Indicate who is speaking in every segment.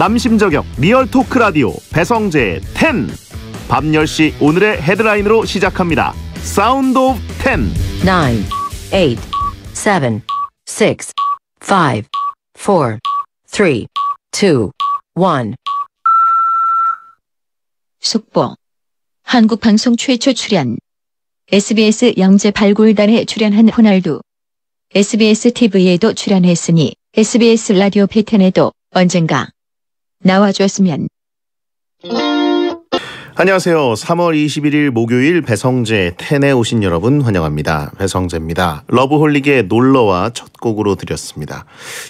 Speaker 1: 남심저격 리얼 토크 라디오 배성재 10 밤 10시 오늘의 헤드라인으로 시작합니다. 사운드 오브 10 9
Speaker 2: 8 7 6 5 4 3 2 1 속보 한국 방송 최초 출연 SBS 영재 발굴단에 출연한 호날두 SBS TV에도 출연했으니 SBS 라디오 패턴에도 언젠가 나와줬으면.
Speaker 1: 안녕하세요. 3월 21일 목요일 배성재 텐에 오신 여러분 환영합니다. 배성재입니다. 러브홀릭의 놀러와 첫 곡으로 드렸습니다.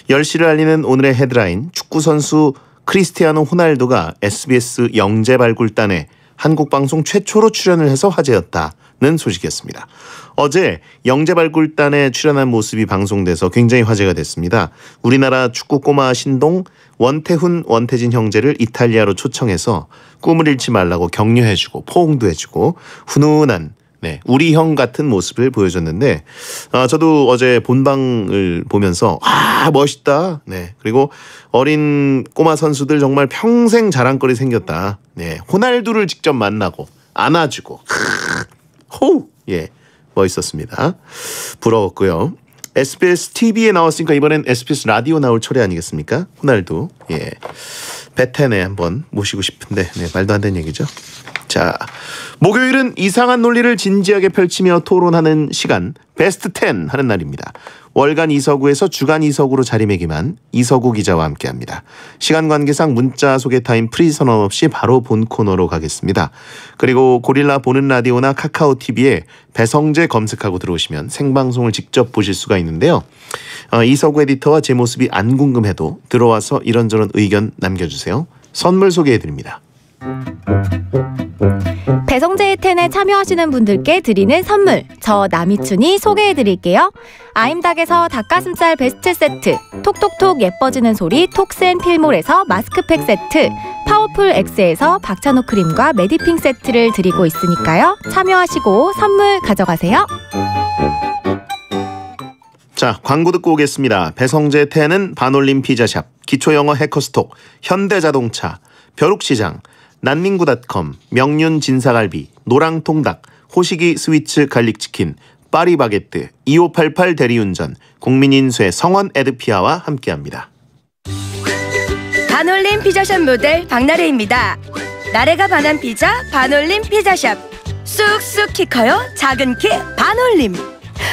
Speaker 1: 10시를 알리는 오늘의 헤드라인 축구선수 크리스티아노 호날두가 SBS 영재발굴단에 한국방송 최초로 출연을 해서 화제였다. 는 소식이었습니다. 어제 영재발굴단에 출연한 모습이 방송돼서 굉장히 화제가 됐습니다. 우리나라 축구 꼬마 신동 원태훈, 원태진 형제를 이탈리아로 초청해서 꿈을 잃지 말라고 격려해주고 포옹도 해주고 훈훈한 네, 우리 형 같은 모습을 보여줬는데 아, 저도 어제 본방을 보면서 아 멋있다. 네, 그리고 어린 꼬마 선수들 정말 평생 자랑거리 생겼다. 네, 호날두를 직접 만나고 안아주고 크으, 호우! 예. 멋있었습니다. 부러웠고요. SBS TV에 나왔으니까 이번엔 SBS 라디오 나올 철이 아니겠습니까? 호날두. 예. 베텐에 한번 모시고 싶은데 네, 말도 안 되는 얘기죠. 자, 목요일은 이상한 논리를 진지하게 펼치며 토론하는 시간 베스트 10 하는 날입니다. 월간 이서구에서 주간 이서구로 자리매김한 이서구 기자와 함께합니다. 시간 관계상 문자 소개 타임 프리 선언 없이 바로 본 코너로 가겠습니다. 그리고 고릴라 보는 라디오나 카카오 TV에 배성재 검색하고 들어오시면 생방송을 직접 보실 수가 있는데요. 어, 이서구 에디터와 제 모습이 안 궁금해도 들어와서 이런저런 의견 남겨주세요. 선물 소개해드립니다.
Speaker 2: 배성재의 텐에 참여하시는 분들께 드리는 선물 저 남이춘이 소개해드릴게요 아임닭에서 닭가슴살 베스트 세트 톡톡톡 예뻐지는 소리 톡센필몰에서 마스크팩 세트 파워풀 X에서 박찬호 크림과 메디핑 세트를 드리고 있으니까요 참여하시고 선물 가져가세요
Speaker 1: 자, 광고 듣고 오겠습니다. 배성재 텐은 반올림 피자샵, 기초영어 해커스톡, 현대자동차, 벼룩시장, 난민구닷컴, 명륜진사갈비, 노랑통닭, 호식이 스위츠 갈릭치킨, 파리바게뜨, 2588 대리운전, 국민인쇄 성원 에드피아와 함께합니다.
Speaker 2: 반올림 피자샵 모델 박나래입니다. 나래가 반한 피자 반올림 피자샵. 쑥쑥 키 커요 작은 키 반올림.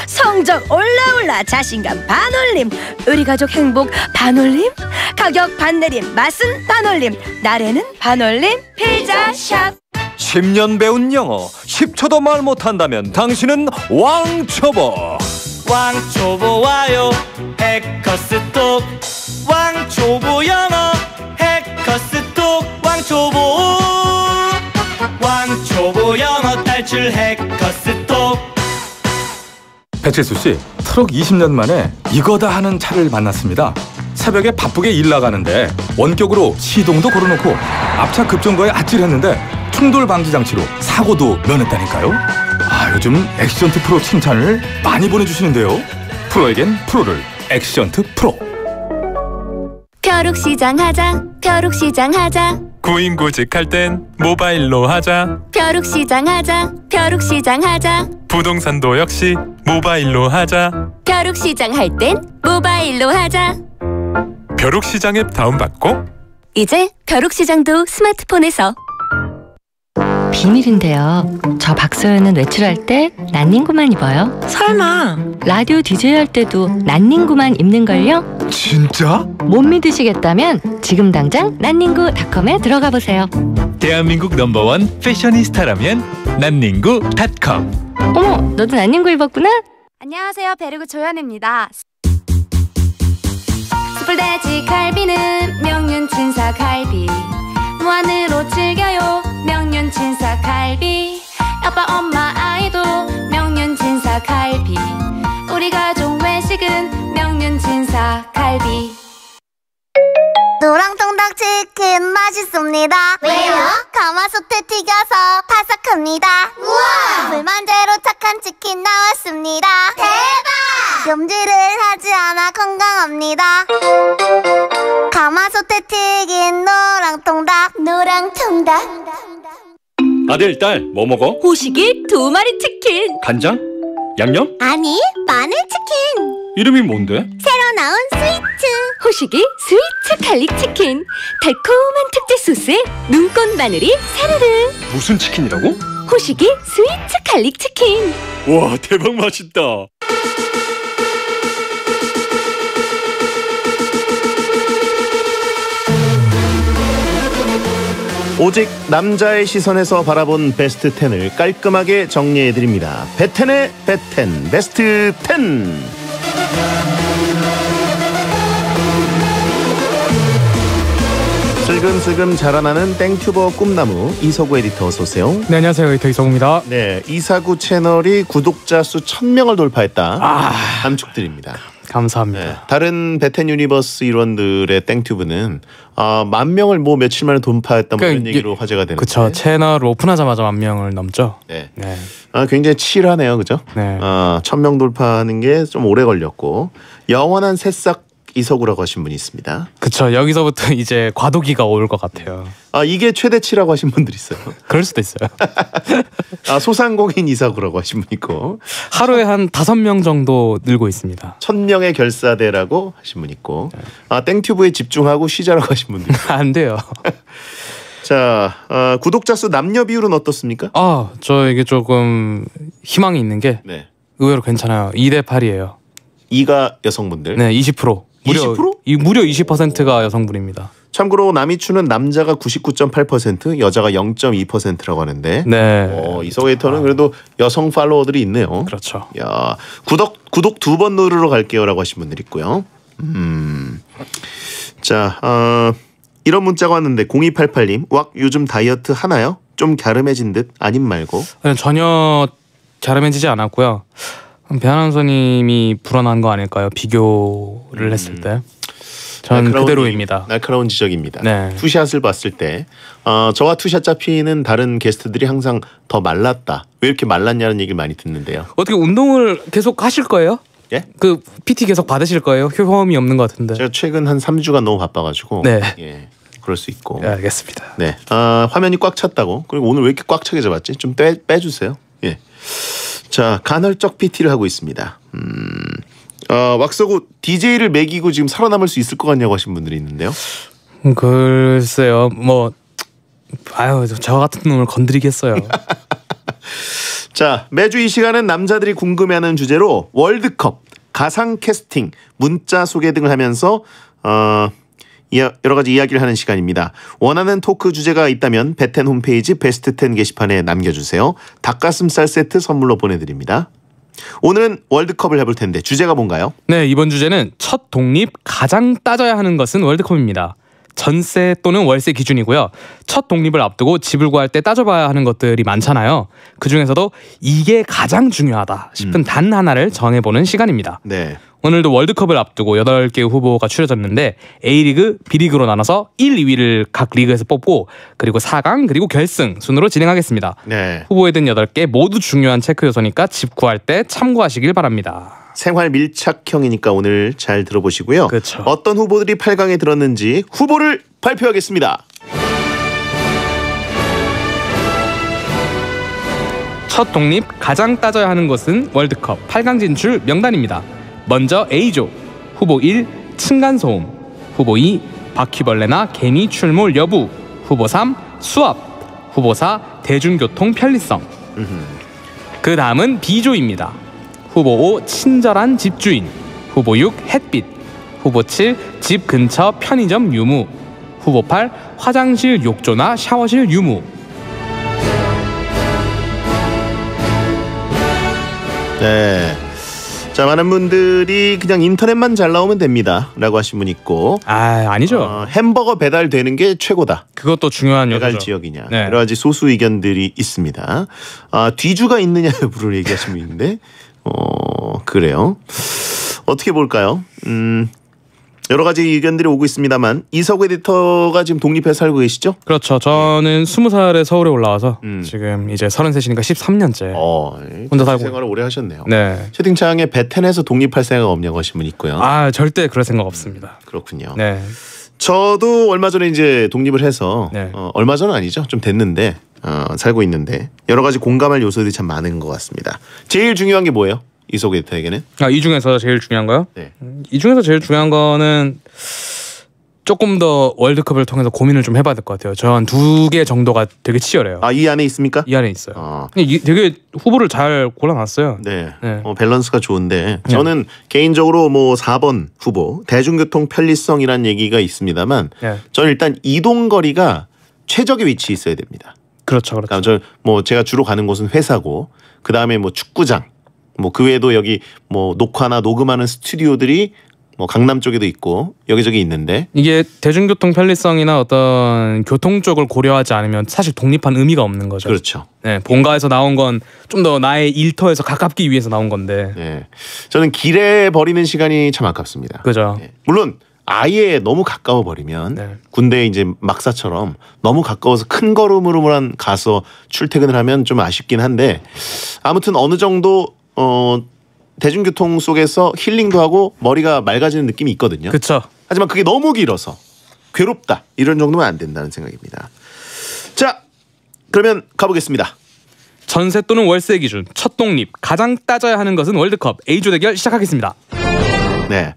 Speaker 2: 성적 올라올라 자신감 반올림 우리 가족 행복 반올림 가격 반내림 맛은 반올림 날에는 반올림 피자샵 10년 배운 영어 10초도 말 못한다면 당신은 왕초보 왕초보 와요 해커스톡 왕초보 영어 해커스톡 왕초보 왕초보 영어 탈출 해 배칠수 씨, 트럭 20년 만에 이거다 하는 차를 만났습니다. 새벽에 바쁘게 일 나가는데 원격으로 시동도 걸어놓고 앞차 급정거에 아찔했는데 충돌 방지 장치로 사고도 면했다니까요. 아, 요즘 액션트 프로 칭찬을 많이 보내주시는데요. 프로에겐 프로를 액션트 프로. 벼룩시장 하자 벼룩시장 하자 구인구직할 땐 모바일로 하자 벼룩시장 하자 벼룩시장 하자 부동산도 역시 모바일로 하자 벼룩시장 할 땐 모바일로 하자 벼룩시장 앱 다운받고 이제 벼룩시장도 스마트폰에서 비밀인데요. 저 박소연은 외출할 때 난닝구만 입어요. 설마 라디오 DJ 할 때도 난닝구만 입는걸요? 진짜? 못 믿으시겠다면 지금 당장 난닝구닷컴에 들어가 보세요. 대한민국 넘버원 패셔니스타라면 난닝구닷컴. 어머, 너도 난닝구 입었구나? 안녕하세요, 베르구 조연입니다. 스불돼지 갈비는 명륜 진사 갈비. 무한으로 즐겨요 명륜 진사 갈비 아빠 엄마 아이도 명륜 진사 갈비 우리 가족 외식은 명륜 진사 갈비 노랑통닭 치킨 맛있습니다 왜요? 가마솥에 튀겨서 바삭합니다 우와 불만제로 착한 치킨 나왔습니다 대박! 염지를 하지 않아 건강합니다 가마솥에 튀긴 노랑 통닭 노랑 통닭 아들, 딸, 뭐 먹어? 호식이 두 마리 치킨 간장? 양념? 아니, 마늘 치킨 이름이 뭔데? 새로 나온 스위츠 호식이 스위츠 갈릭 치킨 달콤한 특제 소스에 눈꽃 마늘이 사르르
Speaker 1: 무슨 치킨이라고?
Speaker 2: 호식이 스위츠 갈릭 치킨
Speaker 1: 와, 대박 맛있다 오직 남자의 시선에서 바라본 베스트 10을 깔끔하게 정리해드립니다. 베텐의 베텐, 베스트 10! 슬금슬금 자라나는 땡큐버 꿈나무 이서구 에디터 어서 오세요. 네 안녕하세요 에디터 이서구입니다. 네 이사구 채널이 구독자 수 천명을 돌파했다. 아... 감축드립니다. 감사합니다. 네. 다른 베텐 유니버스 일원들의 땡튜브는 아, 만 명을 뭐 며칠 만에 돌파했다 뭐 그러니까 이런 얘기로 화제가 되는데 그쵸 채널 오픈하자마자 만 명을 넘죠. 네. 네. 아, 굉장히 치열하네요, 그죠? 네. 아, 천명 돌파하는 게 좀 오래 걸렸고 영원한 새싹 이석우라고 하신 분이 있습니다.
Speaker 2: 그쵸 여기서부터 이제 과도기가 올 것 같아요. 아 이게 최대치라고 하신 분들 있어요. 그럴 수도 있어요.
Speaker 1: 아 소상공인 이사구라고 하신 분 있고 하루에 한 다섯 명 정도 늘고 있습니다. 천 명의 결사대라고 하신 분 있고 아 땡튜브에 집중하고 쉬자라고 하신 분들 안 돼요. 자 어, 구독자 수 남녀 비율은 어떻습니까?
Speaker 2: 아 저에게 조금 희망이 있는 게 네. 의외로 괜찮아요. 2대 8이에요.
Speaker 1: 2가 여성분들. 네,
Speaker 2: 20%. 무려 20%? 이 무려 20%가 여성분입니다.
Speaker 1: 참고로 남이추는 남자가 99.8%, 여자가 0.2%라고 하는데 네. 어, 이서웨이터는 그래도 여성 팔로워들이 있네요. 그렇죠. 야, 구독 구독 두 번 누르러 갈게요라고 하신 분들 있고요. 음. 자, 어, 이런 문자가 왔는데 0288님, 왁 요즘 다이어트 하나요? 좀 갸름해진 듯 아님 말고.
Speaker 2: 아니, 네, 전혀 갸름해지지 않았고요. 배아나운님이 불안한 거 아닐까요?
Speaker 1: 비교를 했을 음. 때. 저는 날카로운, 그대로입니다. 날카로운 지적입니다. 네. 투샷을 봤을 때 어, 저와 투샷 잡히는 다른 게스트들이 항상 더 말랐다. 왜 이렇게 말랐냐는 얘기를 많이 듣는데요. 어떻게 운동을 계속 하실 거예요? 예? 그 PT 계속 받으실 거예요? 효험이 없는 것 같은데. 제가 최근 한 3주간 너무 바빠가지고. 네. 예. 그럴 수 있고. 네, 알겠습니다. 네. 아, 화면이 꽉 찼다고. 그리고 오늘 왜 이렇게 꽉 차게 잡았지? 좀 빼, 빼주세요. 예. 자, 간헐적 PT를 하고 있습니다. 음, 어, 왁서구 DJ를 매기고 지금 살아남을 수 있을 것 같냐고 하신 분들이 있는데요. 음, 글쎄요, 뭐 아유 저 같은 놈을 건드리겠어요. 자, 매주 이 시간은 남자들이 궁금해하는 주제로 월드컵, 가상 캐스팅, 문자 소개 등을 하면서 어, 여러 가지 이야기를 하는 시간입니다. 원하는 토크 주제가 있다면 베텐 홈페이지 베스트 10 게시판에 남겨주세요. 닭가슴살 세트 선물로 보내드립니다. 오늘은 월드컵을 해볼 텐데 주제가 뭔가요?
Speaker 2: 네 이번 주제는 첫 독립 가장 따져야 하는 것은 월드컵입니다. 전세 또는 월세 기준이고요. 첫 독립을 앞두고 집을 구할 때 따져봐야 하는 것들이 많잖아요. 그 중에서도 이게 가장 중요하다 싶은 음. 단 하나를 정해보는 시간입니다. 네. 오늘도 월드컵을 앞두고 8개 후보가 추려졌는데 A리그, B리그로 나눠서 1, 2위를 각 리그에서 뽑고 그리고 4강 그리고 결승 순으로 진행하겠습니다. 네. 후보에 든 8개 모두 중요한 체크 요소니까 집 구할 때 참고하시길 바랍니다.
Speaker 1: 생활 밀착형이니까 오늘 잘 들어보시고요. 그쵸. 그렇죠. 어떤 후보들이 8강에 들었는지 후보를 발표하겠습니다.
Speaker 2: 첫 독립 가장 따져야 하는 것은 월드컵 8강 진출 명단입니다. 먼저 A조 후보 1 층간소음 후보 2 바퀴벌레나 개미 출몰 여부 후보 3 수압 후보 4 대중교통 편리성 그 다음은 B조입니다 후보 5 친절한 집주인 후보 6 햇빛 후보 7집 근처 편의점 유무 후보 8 화장실 욕조나 샤워실 유무
Speaker 1: 네자 많은 분들이 그냥 인터넷만 잘 나오면 됩니다라고 하신 분 있고 아 아니죠 어, 햄버거 배달되는 게 최고다 그것도 중요한 배달 요소죠. 지역이냐 네. 여러 가지 소수 의견들이 있습니다 아 뒤주가 있느냐 여부를 얘기하시는 분는데어 그래요 어떻게 볼까요 음 여러 가지 의견들이 오고 있습니다만 이석우 에디터가 지금 독립해 살고 계시죠?
Speaker 2: 그렇죠. 저는 예. 스무 살에 서울에 올라와서 음. 지금 이제
Speaker 1: 서른셋이니까 13년째 어, 예. 혼자 살고 생활을 오래 하셨네요. 네. 채팅창에 베텐에서 독립할 생각 없냐고 하신 분 있고요.
Speaker 2: 아 절대 그럴 생각 없습니다. 그렇군요. 네.
Speaker 1: 저도 얼마 전에 이제 독립을 해서 네. 어, 얼마 전은 아니죠. 좀 됐는데 어, 살고 있는데 여러 가지 공감할 요소들이 참 많은 것 같습니다. 제일 중요한 게 뭐예요? 이소게트에게는?
Speaker 2: 아, 이 중에서 제일 중요한 거요? 네. 음, 이 중에서 제일 중요한 거는 조금 더 월드컵을 통해서 고민을 좀 해봐야 될 것 같아요. 저한두개 정도가 되게 치열해요. 아이 안에 있습니까? 이 안에 있어요. 아. 이, 되게 후보를 잘 골라놨어요.
Speaker 1: 네. 네. 어, 밸런스가 좋은데 네. 저는 개인적으로 뭐 4번 후보 대중교통 편리성이란 얘기가 있습니다만 네. 저는 일단 이동 거리가 최적의 위치 있어야 됩니다. 그렇죠, 그렇죠. 그러니까 저뭐 제가 주로 가는 곳은 회사고 그 다음에 뭐 축구장 뭐그 외에도 여기 뭐 녹화나 녹음하는 스튜디오들이 뭐 강남 쪽에도 있고 여기저기 있는데
Speaker 2: 이게 대중교통 편리성이나 어떤 교통 쪽을 고려하지 않으면 사실 독립한 의미가 없는 거죠. 그렇죠. 네, 본가에서 나온 건 좀 더 나의 일터에서 가깝기 위해서 나온 건데. 네,
Speaker 1: 저는 길에 버리는 시간이 참 아깝습니다. 그죠. 네. 물론 아예 너무 가까워 버리면 네. 군대 이제 막사처럼 너무 가까워서 큰 걸음으로만 가서 출퇴근을 하면 좀 아쉽긴 한데 아무튼 어느 정도 어 대중교통 속에서 힐링도 하고 머리가 맑아지는 느낌이 있거든요. 그렇죠. 하지만 그게 너무 길어서 괴롭다 이런 정도면 안 된다는 생각입니다. 자 그러면 가보겠습니다.
Speaker 2: 전세 또는 월세 기준 첫 독립 가장 따져야 하는 것은 월드컵 A조 대결 시작하겠습니다.
Speaker 1: 네.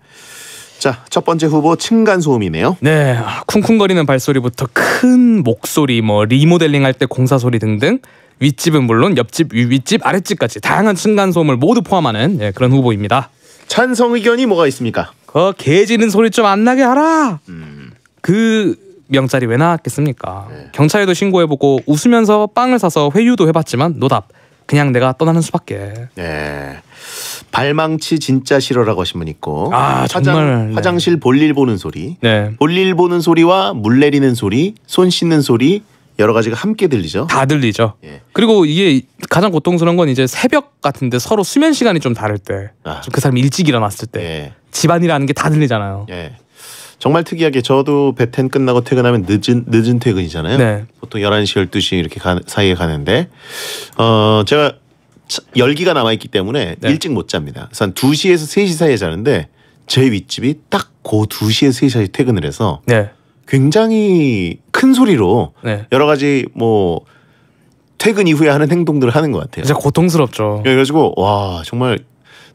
Speaker 1: 자, 첫 번째 후보 층간소음이네요. 네, 아, 쿵쿵거리는
Speaker 2: 발소리부터 큰 목소리, 뭐 리모델링 할 때 공사 소리 등등 윗집은 물론 옆집, 윗집, 아랫집까지 다양한 층간 소음을 모두 포함하는 예, 그런 후보입니다. 찬성 의견이 뭐가 있습니까? 그개 지는 소리 좀 안 나게 하라. 음. 그 명찰이 왜 나왔겠습니까? 네. 경찰에도 신고해보고 웃으면서 빵을 사서 회유도 해봤지만 노답. 그냥 내가 떠나는 수밖에. 네.
Speaker 1: 발망치 진짜 싫어라고 하신 분 있고 아 정말 네. 화장실 볼일 보는 소리 네. 볼일 보는 소리와 물 내리는 소리 손 씻는 소리 여러 가지가 함께 들리죠.
Speaker 2: 다 들리죠. 예. 그리고 이게 가장 고통스러운 건 이제 새벽 같은데 서로 수면 시간이 좀 다를 때, 아. 좀그 사람이 일찍 일어났을
Speaker 1: 때, 예. 집안이라는 게 다 들리잖아요. 예. 정말 특이하게 저도 배텐 끝나고 퇴근하면 늦은 늦은 퇴근이잖아요. 네. 보통 11시 12시 이렇게 가, 사이에 가는데 어 제가 열기가 남아 있기 때문에 네. 일찍 못 잡니다. 그래서 한 2시에서 3시 사이에 자는데 제 윗집이 딱 고 2시에서 그 3시 사이 에 퇴근을 해서 네. 굉장히 큰 소리로 네. 여러 가지 뭐 퇴근 이후에 하는 행동들을 하는 것 같아요. 진짜 고통스럽죠. 그래가지고 와 정말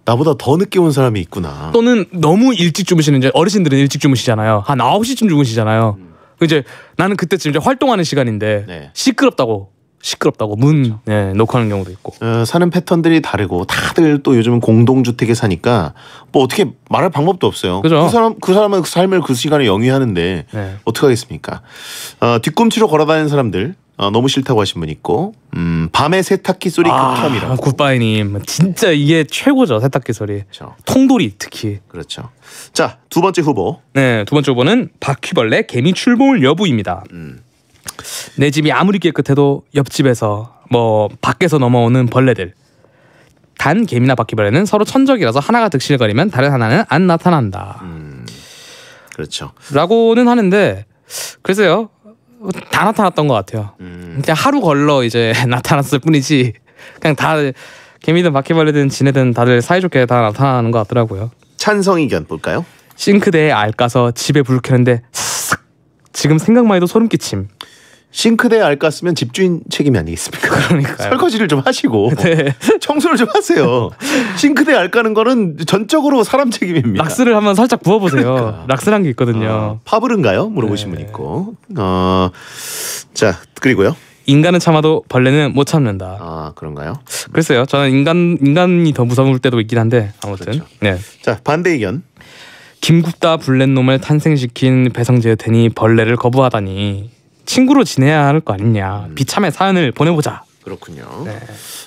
Speaker 1: 나보다 더 늦게 온 사람이 있구나.
Speaker 2: 또는 너무 일찍 주무시는 이제 어르신들은 일찍 주무시잖아요. 한 아홉 시쯤 주무시잖아요. 음. 그 이제 나는 그때쯤 이제 활동하는 시간인데 네. 시끄럽다고 시끄럽다고 문 그렇죠. 예,
Speaker 1: 녹화하는 경우도 있고 어, 사는 패턴들이 다르고 다들 또 요즘은 공동주택에 사니까 뭐 어떻게 말할 방법도 없어요 그죠. 그 사람 그 사람은 그 삶을 그 시간에 영위하는데 네. 어떻게 하겠습니까 어, 뒤꿈치로 걸어다니는 사람들 어, 너무 싫다고 하신 분 있고 음, 밤에 세탁기 소리 아, 극혐이라 굿바이님 진짜 이게 최고죠 세탁기 소리 그렇죠. 통돌이
Speaker 2: 특히 그렇죠 자두 번째 후보 네두 번째 후보는 바퀴벌레 개미 출몰 여부입니다 음. 내 집이 아무리 깨끗해도 옆집에서 뭐 밖에서 넘어오는 벌레들 단 개미나 바퀴벌레는 서로 천적이라서 하나가 득실거리면 다른 하나는 안 나타난다. 음, 그렇죠. 라고는 하는데 글쎄요 다 나타났던 것 같아요. 음. 그냥 하루 걸러 이제 나타났을 뿐이지 그냥 다 개미든 바퀴벌레든 지네든 다들 사이좋게 다 나타나는 것 같더라고요. 찬성 의견 볼까요? 싱크대에 알까서 집에 불 켜는데 지금
Speaker 1: 생각만 해도 소름 끼침. 싱크대 알까 쓰면 집주인 책임이 아니겠습니까? 그러니까 설거지를 좀 하시고 네. 청소를 좀 하세요. 싱크대 알까는 거는 전적으로 사람 책임입니다. 락스를 한번 살짝 부어보세요. 그러니까. 락스란 게 있거든요. 어, 파브른가요? 물어보신 네. 분 있고.
Speaker 2: 어, 자 그리고요. 인간은 참아도 벌레는 못 참는다. 아 그런가요? 글쎄요. 저는 인간 인간이 더 무서울 때도 있긴 한데 아무튼. 그렇죠. 네. 자 반대 의견. 김국다블렛놈을 탄생시킨 배성재의 대니 벌레를 거부하다니 친구로 지내야 할 거 아니냐. 음. 비참의 사연을 보내보자. 그렇군요. 네.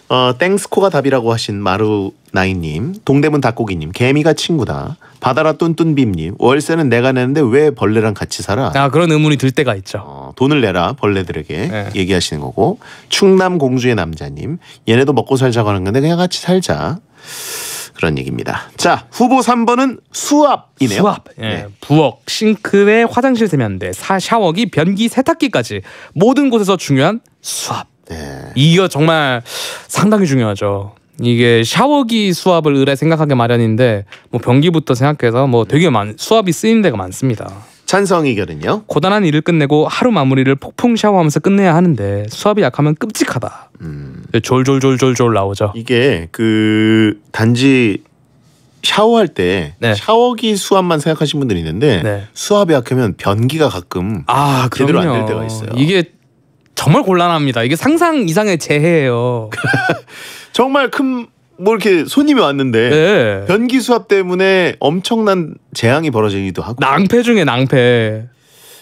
Speaker 1: 어, 땡스코가 답이라고 하신 마루나이님, 동대문 닭고기님, 개미가 친구다. 바다라 뚠뚠빔님, 월세는 내가 내는데 왜 벌레랑 같이 살아?
Speaker 2: 아 그런 의문이 들
Speaker 1: 때가 있죠. 어, 돈을 내라 벌레들에게 네. 얘기하시는 거고 충남 공주의 남자님, 얘네도 먹고 살자고 하는 건데 그냥 같이 살자. 그런 얘기입니다. 자, 후보 3번은 수압이네요. 수압. 예. 네. 부엌, 싱크대, 화장실 세면대, 사, 샤워기,
Speaker 2: 변기, 세탁기까지 모든 곳에서 중요한 수압. 네. 이거 정말 상당히 중요하죠. 이게 샤워기 수압을 의뢰 생각하게 마련인데 뭐 변기부터 생각해서 뭐 되게 많 수압이 쓰이는 데가 많습니다. 찬성 의견은요? 고단한 일을 끝내고 하루 마무리를 폭풍 샤워하면서 끝내야 하는데 수압이 약하면 끔찍하다.
Speaker 1: 음. 네, 졸졸졸졸졸 나오죠. 이게 그 단지 샤워할 때 네. 샤워기 수압만 생각하시는 분들이 있는데 네. 수압이 약하면 변기가 가끔 아, 제대로 안 될 때가 있어요.
Speaker 2: 이게 정말 곤란합니다. 이게 상상 이상의 재해예요.
Speaker 1: 정말 큰뭐 이렇게 손님이 왔는데 네. 변기 수압 때문에 엄청난 재앙이 벌어지기도 하고 낭패 중에 낭패.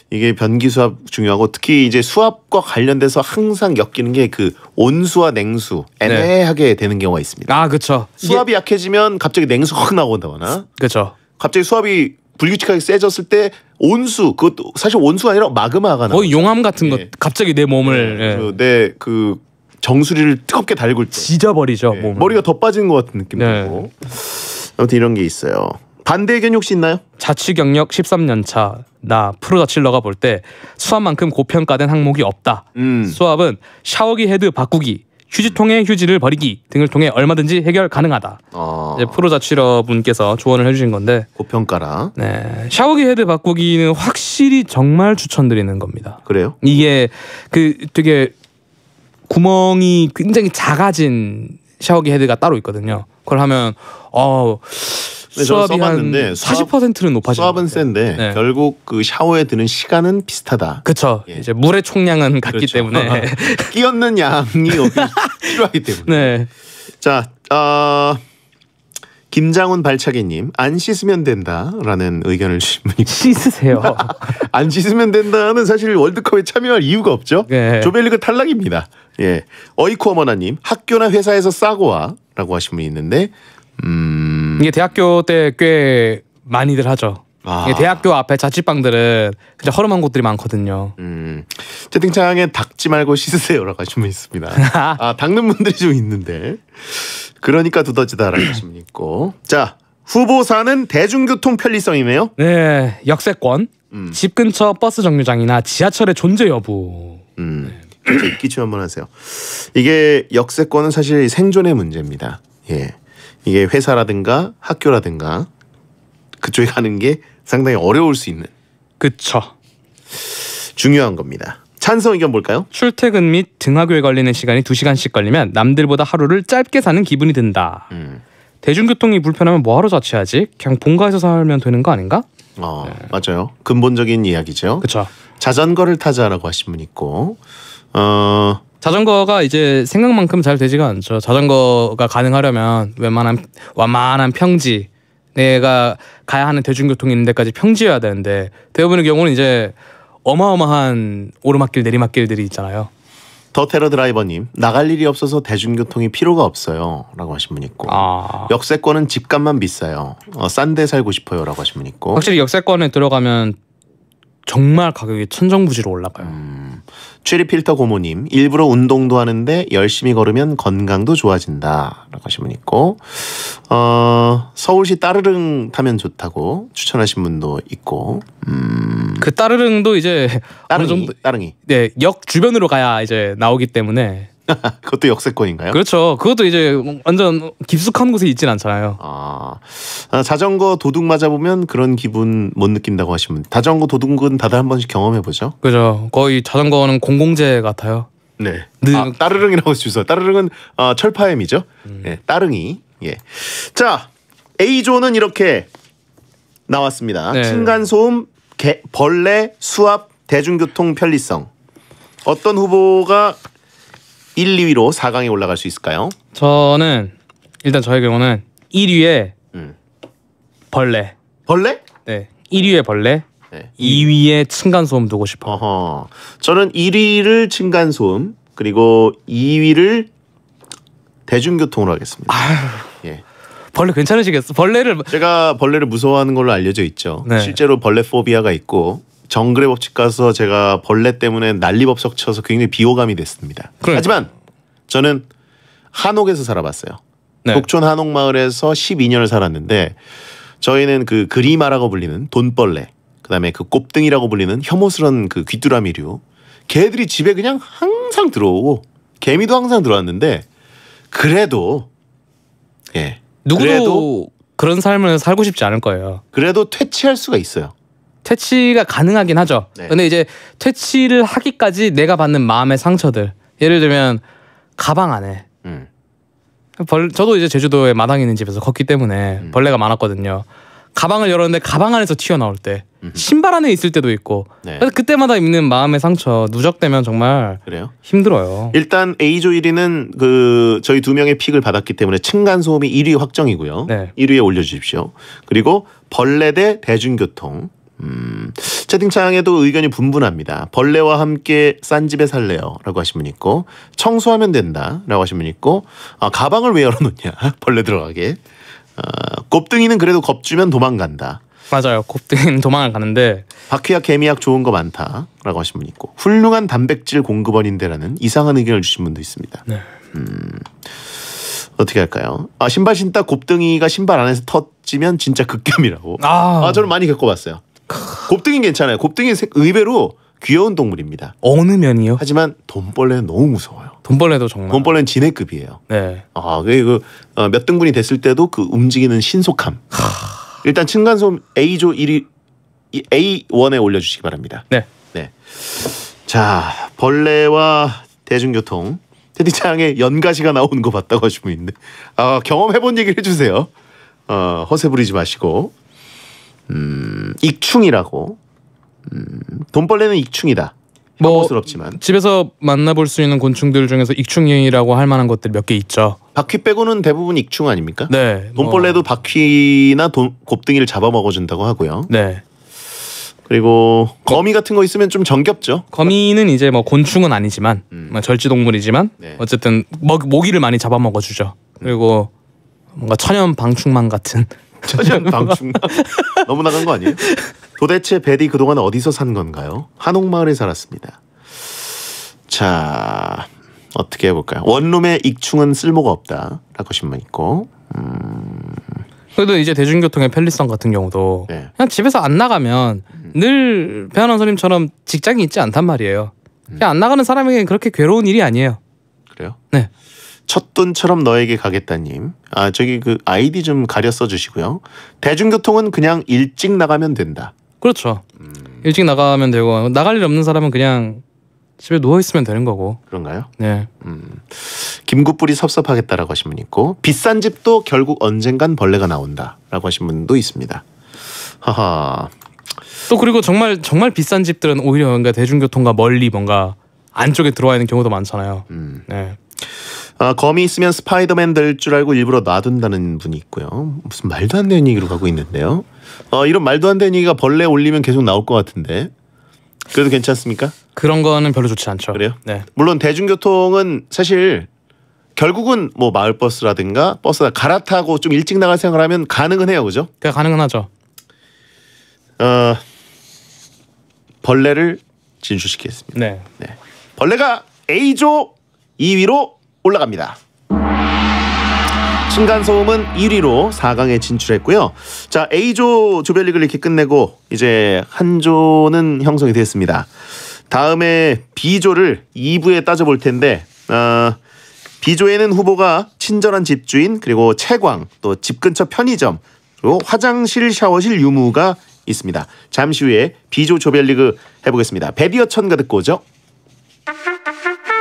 Speaker 1: 이게 변기 수압 중요하고 특히 이제 수압과 관련돼서 항상 엮이는 게 그 온수와 냉수 네. 애매하게 네. 되는 경우가 있습니다. 아, 그렇죠. 수압이 이 약해지면 갑자기 냉수 확 나온다거나. 그렇죠. 갑자기 수압이 불규칙하게 세졌을 때 온수 그것도 사실 온수가 아니라 마그마가 나 거의 용암 같은 것 예. 갑자기 내 몸을 네. 예. 예. 내그 정수리를 뜨겁게 달굴 때 지져버리죠. 네. 예, 머리가 더 빠지는 것 같은 느낌 네. 들고 아무튼 이런 게 있어요.
Speaker 2: 반대 의견 혹시 있나요? 자취 경력 13년 차나 프로 자취러가 볼 때 수압만큼 고평가된 항목이 없다. 음. 수압은 샤워기 헤드 바꾸기, 휴지통에 휴지를 버리기 등을 통해 얼마든지 해결 가능하다. 어. 이제 프로 자취러 분께서 조언을 해주신 건데 고평가라. 네, 샤워기 헤드 바꾸기는 확실히 정말 추천드리는 겁니다. 그래요? 이게 그 되게 구멍이 굉장히 작아진 샤워기 헤드가 따로 있거든요. 그걸 하면 어 네, 수압이 한 40%는
Speaker 1: 높아지는 수압은 센데 네. 결국 그 샤워에 드는 시간은 비슷하다. 그렇죠. 예. 이제 물의 총량은 같기 그렇죠. 때문에 끼얹는 양이 필요하기 때문에. 네. 자, 어, 김장훈 발차기님 안 씻으면 된다라는 의견을 주신 분이 씻으세요. 안 씻으면 된다는 사실 월드컵에 참여할 이유가 없죠. 네. 조별리그 탈락입니다. 예. 어이쿠 어머나님, 학교나 회사에서 싸고 와. 라고 하신 분이 있는데, 음. 이게 대학교 때
Speaker 2: 꽤 많이들 하죠. 아. 대학교 앞에 자취방들은 진짜 허름한 곳들이 많거든요.
Speaker 1: 음. 채팅창에 닦지 말고 씻으세요라고 하신 분이 있습니다. 아, 닦는 분들이 좀 있는데. 그러니까 두더지다라고 하신 분 있고. 자, 후보사는 대중교통 편리성이네요.
Speaker 2: 네, 역세권, 음. 집 근처 버스 정류장이나
Speaker 1: 지하철의 존재 여부. 음. 네. 기침 한번 하세요. 이게 역세권은 사실 생존의 문제입니다. 예. 이게 회사라든가 학교라든가 그쪽에 가는 게 상당히 어려울 수 있는. 그쵸.
Speaker 2: 중요한 겁니다. 찬성 의견 볼까요? 출퇴근 및 등하교에 걸리는 시간이 두시간씩 걸리면 남들보다 하루를 짧게 사는 기분이 든다. 음. 대중교통이 불편하면 뭐하러 자취하지? 그냥 본가에서 살면 되는 거 아닌가?
Speaker 1: 어, 네. 맞아요. 근본적인 이야기죠. 그렇죠. 자전거를 타자라고 하신 분 있고 어. 자전거가 이제 생각만큼 잘
Speaker 2: 되지가 않죠. 자전거가 가능하려면 웬만한 완만한 평지 내가 가야 하는 대중교통이 있는 데까지 평지여야 되는데 대부분의 경우는 이제 어마어마한 오르막길 내리막길들이 있잖아요. 더 테러 드라이버님
Speaker 1: 나갈 일이 없어서 대중교통이 필요가 없어요라고 하신 분 있고 아. 역세권은 집값만 비싸요 어, 싼데 살고 싶어요라고 하신 분 있고 확실히 역세권에 들어가면 정말 가격이 천정부지로 올라가요. 음, 추리필터 고모님, 일부러 운동도 하는데 열심히 걸으면 건강도 좋아진다. 라고 하신 분 있고, 어, 서울시 따르릉 타면 좋다고 추천하신 분도 있고,
Speaker 2: 음. 그 따르릉도 이제 따릉이, 어느 정도, 따릉이. 네, 역 주변으로 가야 이제 나오기 때문에 그것도 역세권인가요? 그렇죠. 그것도 이제 완전
Speaker 1: 깊숙한 곳에 있진 않잖아요. 아, 아 자전거 도둑 맞아 보면 그런 기분 못 느낀다고 하시면 자전거 도둑은 다들 한 번씩 경험해 보죠. 그죠. 거의 자전거는 공공재 같아요. 네. 느... 아, 따르릉이라고 주소. 따르릉은 어, 철파엠이죠. 음. 네, 따릉이. 예. 자, A조는 이렇게 나왔습니다. 네. 층간 소음, 벌레, 수압, 대중교통 편리성. 어떤 후보가 1, 2위로 4강에 올라갈 수 있을까요?
Speaker 2: 저는 일단 저의 경우는 1위에 음. 벌레. 벌레? 네.
Speaker 1: 1위에 벌레. 네. 2위에 층간소음 두고 싶어. 어허. 저는 1위를 층간소음 그리고 2위를 대중교통으로 하겠습니다. 예. 벌레 괜찮으시겠어? 벌레를 제가 벌레를 무서워하는 걸로 알려져 있죠. 네. 실제로 벌레 포비아가 있고 정글의 법칙 가서 제가 벌레 때문에 난리법석 쳐서 굉장히 비호감이 됐습니다. 그래. 하지만 저는 한옥에서 살아봤어요. 네. 북촌 한옥 마을에서 12년을 살았는데 저희는 그 그리마라고 불리는 돈벌레, 그다음에 그꼽등이라고 불리는 혐오스런 그 귀뚜라미류, 개들이 집에 그냥 항상 들어오고 개미도 항상 들어왔는데 그래도 예 누구도 그래도 그런 삶을 살고 싶지
Speaker 2: 않을 거예요. 그래도 퇴치할 수가 있어요. 퇴치가 가능하긴 하죠. 네. 근데 이제 퇴치를 하기까지 내가 받는 마음의 상처들 예를 들면 가방 안에 음. 벌, 저도 이제 제주도에 마당 있는 집에서 걷기 때문에 음. 벌레가 많았거든요. 가방을 열었는데 가방 안에서 튀어나올 때 음흠. 신발 안에 있을 때도 있고 네. 그때마다 입는 마음의 상처 누적되면 정말 그래요? 힘들어요.
Speaker 1: 일단 A조 1위는 그 저희 두 명의 픽을 받았기 때문에 층간 소음이 1위 확정이고요. 네. 1위에 올려주십시오. 그리고 벌레 대 대중교통 음, 채팅창에도 의견이 분분합니다. 벌레와 함께 싼 집에 살래요. 라고 하신 분 있고, 청소하면 된다. 라고 하신 분 있고, 아, 가방을 왜 열어놓냐. 벌레 들어가게. 아, 곱등이는 그래도 겁주면 도망간다. 맞아요. 곱등이는 도망을 가는데. 바퀴약, 개미약 좋은 거 많다. 라고 하신 분 있고, 훌륭한 단백질 공급원인데라는 이상한 의견을 주신 분도 있습니다.
Speaker 2: 네. 음,
Speaker 1: 어떻게 할까요? 아, 신발 신다 곱등이가 신발 안에서 터지면 진짜 극혐이라고. 아, 아 저는 많이 겪어봤어요. 곱등이 괜찮아요. 곱등이 의외로 귀여운 동물입니다. 어느 면이요? 하지만 돈벌레는 너무 무서워요. 돈벌레도 정말. 돈벌레는 진해급이에요. 네. 아, 그몇 그, 어, 등분이 됐을 때도 그 움직이는 신속함. 일단 층간소음 A조 1위 A1에 올려주시기 바랍니다. 네. 네. 자, 벌레와 대중교통 테디창에 연가시가 나오는 거 봤다고 하신 시있는데 아, 경험해본 얘기를 해주세요. 어, 허세 부리지 마시고 음, 익충이라고 음, 돈벌레는 익충이다. 뭐스럽지만
Speaker 2: 집에서 만나볼 수 있는 곤충들 중에서 익충이라고 할 만한 것들 몇
Speaker 1: 개 있죠. 바퀴 빼고는 대부분 익충 아닙니까? 네. 돈벌레도 뭐... 바퀴나 돈, 곱등이를 잡아먹어준다고 하고요. 네. 그리고 거미 같은 거 있으면 좀 정겹죠.
Speaker 2: 거미는 이제 뭐 곤충은 아니지만 음. 뭐 절지동물이지만 네. 어쨌든 먹, 모기를 많이 잡아먹어주죠. 그리고 뭔가 천연 방충망 같은
Speaker 1: 천연 방충 너무 나간 거 아니에요? 도대체 베디 그동안 어디서 산 건가요? 한옥마을에 살았습니다. 자 어떻게 해볼까요? 원룸의 익충은 쓸모가 없다라고 신문 있고 음...
Speaker 2: 그래도 이제 대중교통의 편리성 같은 경우도 네. 그냥 집에서 안 나가면 음. 늘배한 선님처럼 직장이 있지 않단 말이에요. 음. 그냥 안 나가는 사람에게 그렇게 괴로운 일이 아니에요.
Speaker 1: 그래요? 네. 첫돈처럼 너에게 가겠다님. 아 저기 그 아이디 좀 가려 써주시고요. 대중교통은 그냥 일찍 나가면 된다.
Speaker 2: 그렇죠. 음. 일찍 나가면 되고 나갈 일 없는 사람은 그냥 집에 누워 있으면 되는 거고.
Speaker 1: 그런가요? 네. 음. 김구뿌리 섭섭하겠다라고 하신 분 있고 비싼 집도 결국 언젠간 벌레가 나온다라고 하신 분도 있습니다. 하하.
Speaker 2: 또 그리고 정말 정말 비싼 집들은 오히려 뭔가 대중교통과
Speaker 1: 멀리 뭔가 안쪽에 들어와 있는 경우도 많잖아요. 음. 네. 아, 검이 있으면 스파이더맨 될 줄 알고 일부러 놔둔다는 분이 있고요. 무슨 말도 안 되는 얘기로 가고 있는데요. 어, 이런 말도 안 되는 얘기가 벌레 올리면 계속 나올 것 같은데. 그래도 괜찮습니까? 그런 거는 별로 좋지 않죠. 그래요? 네. 물론 대중교통은 사실 결국은 뭐 마을버스라든가 버스나 갈아타고 좀 일찍 나갈 생각을 하면 가능은 해요. 그죠? 그 가능은 하죠. 어, 벌레를 진출시키겠습니다. 네. 네. 벌레가 A조 2위로 올라갑니다. 층간소음은 1위로 4강에 진출했고요. 자, A조 조별리그를 이렇게 끝내고 이제 한 조는 형성이 됐습니다. 다음에 B조를 2부에 따져볼 텐데 어, B조에는 후보가 친절한 집주인 그리고 채광 또 집 근처 편의점 그리고 화장실 샤워실 유무가 있습니다. 잠시 후에 B조 조별리그 해보겠습니다. 배리어 천가 듣고 오죠.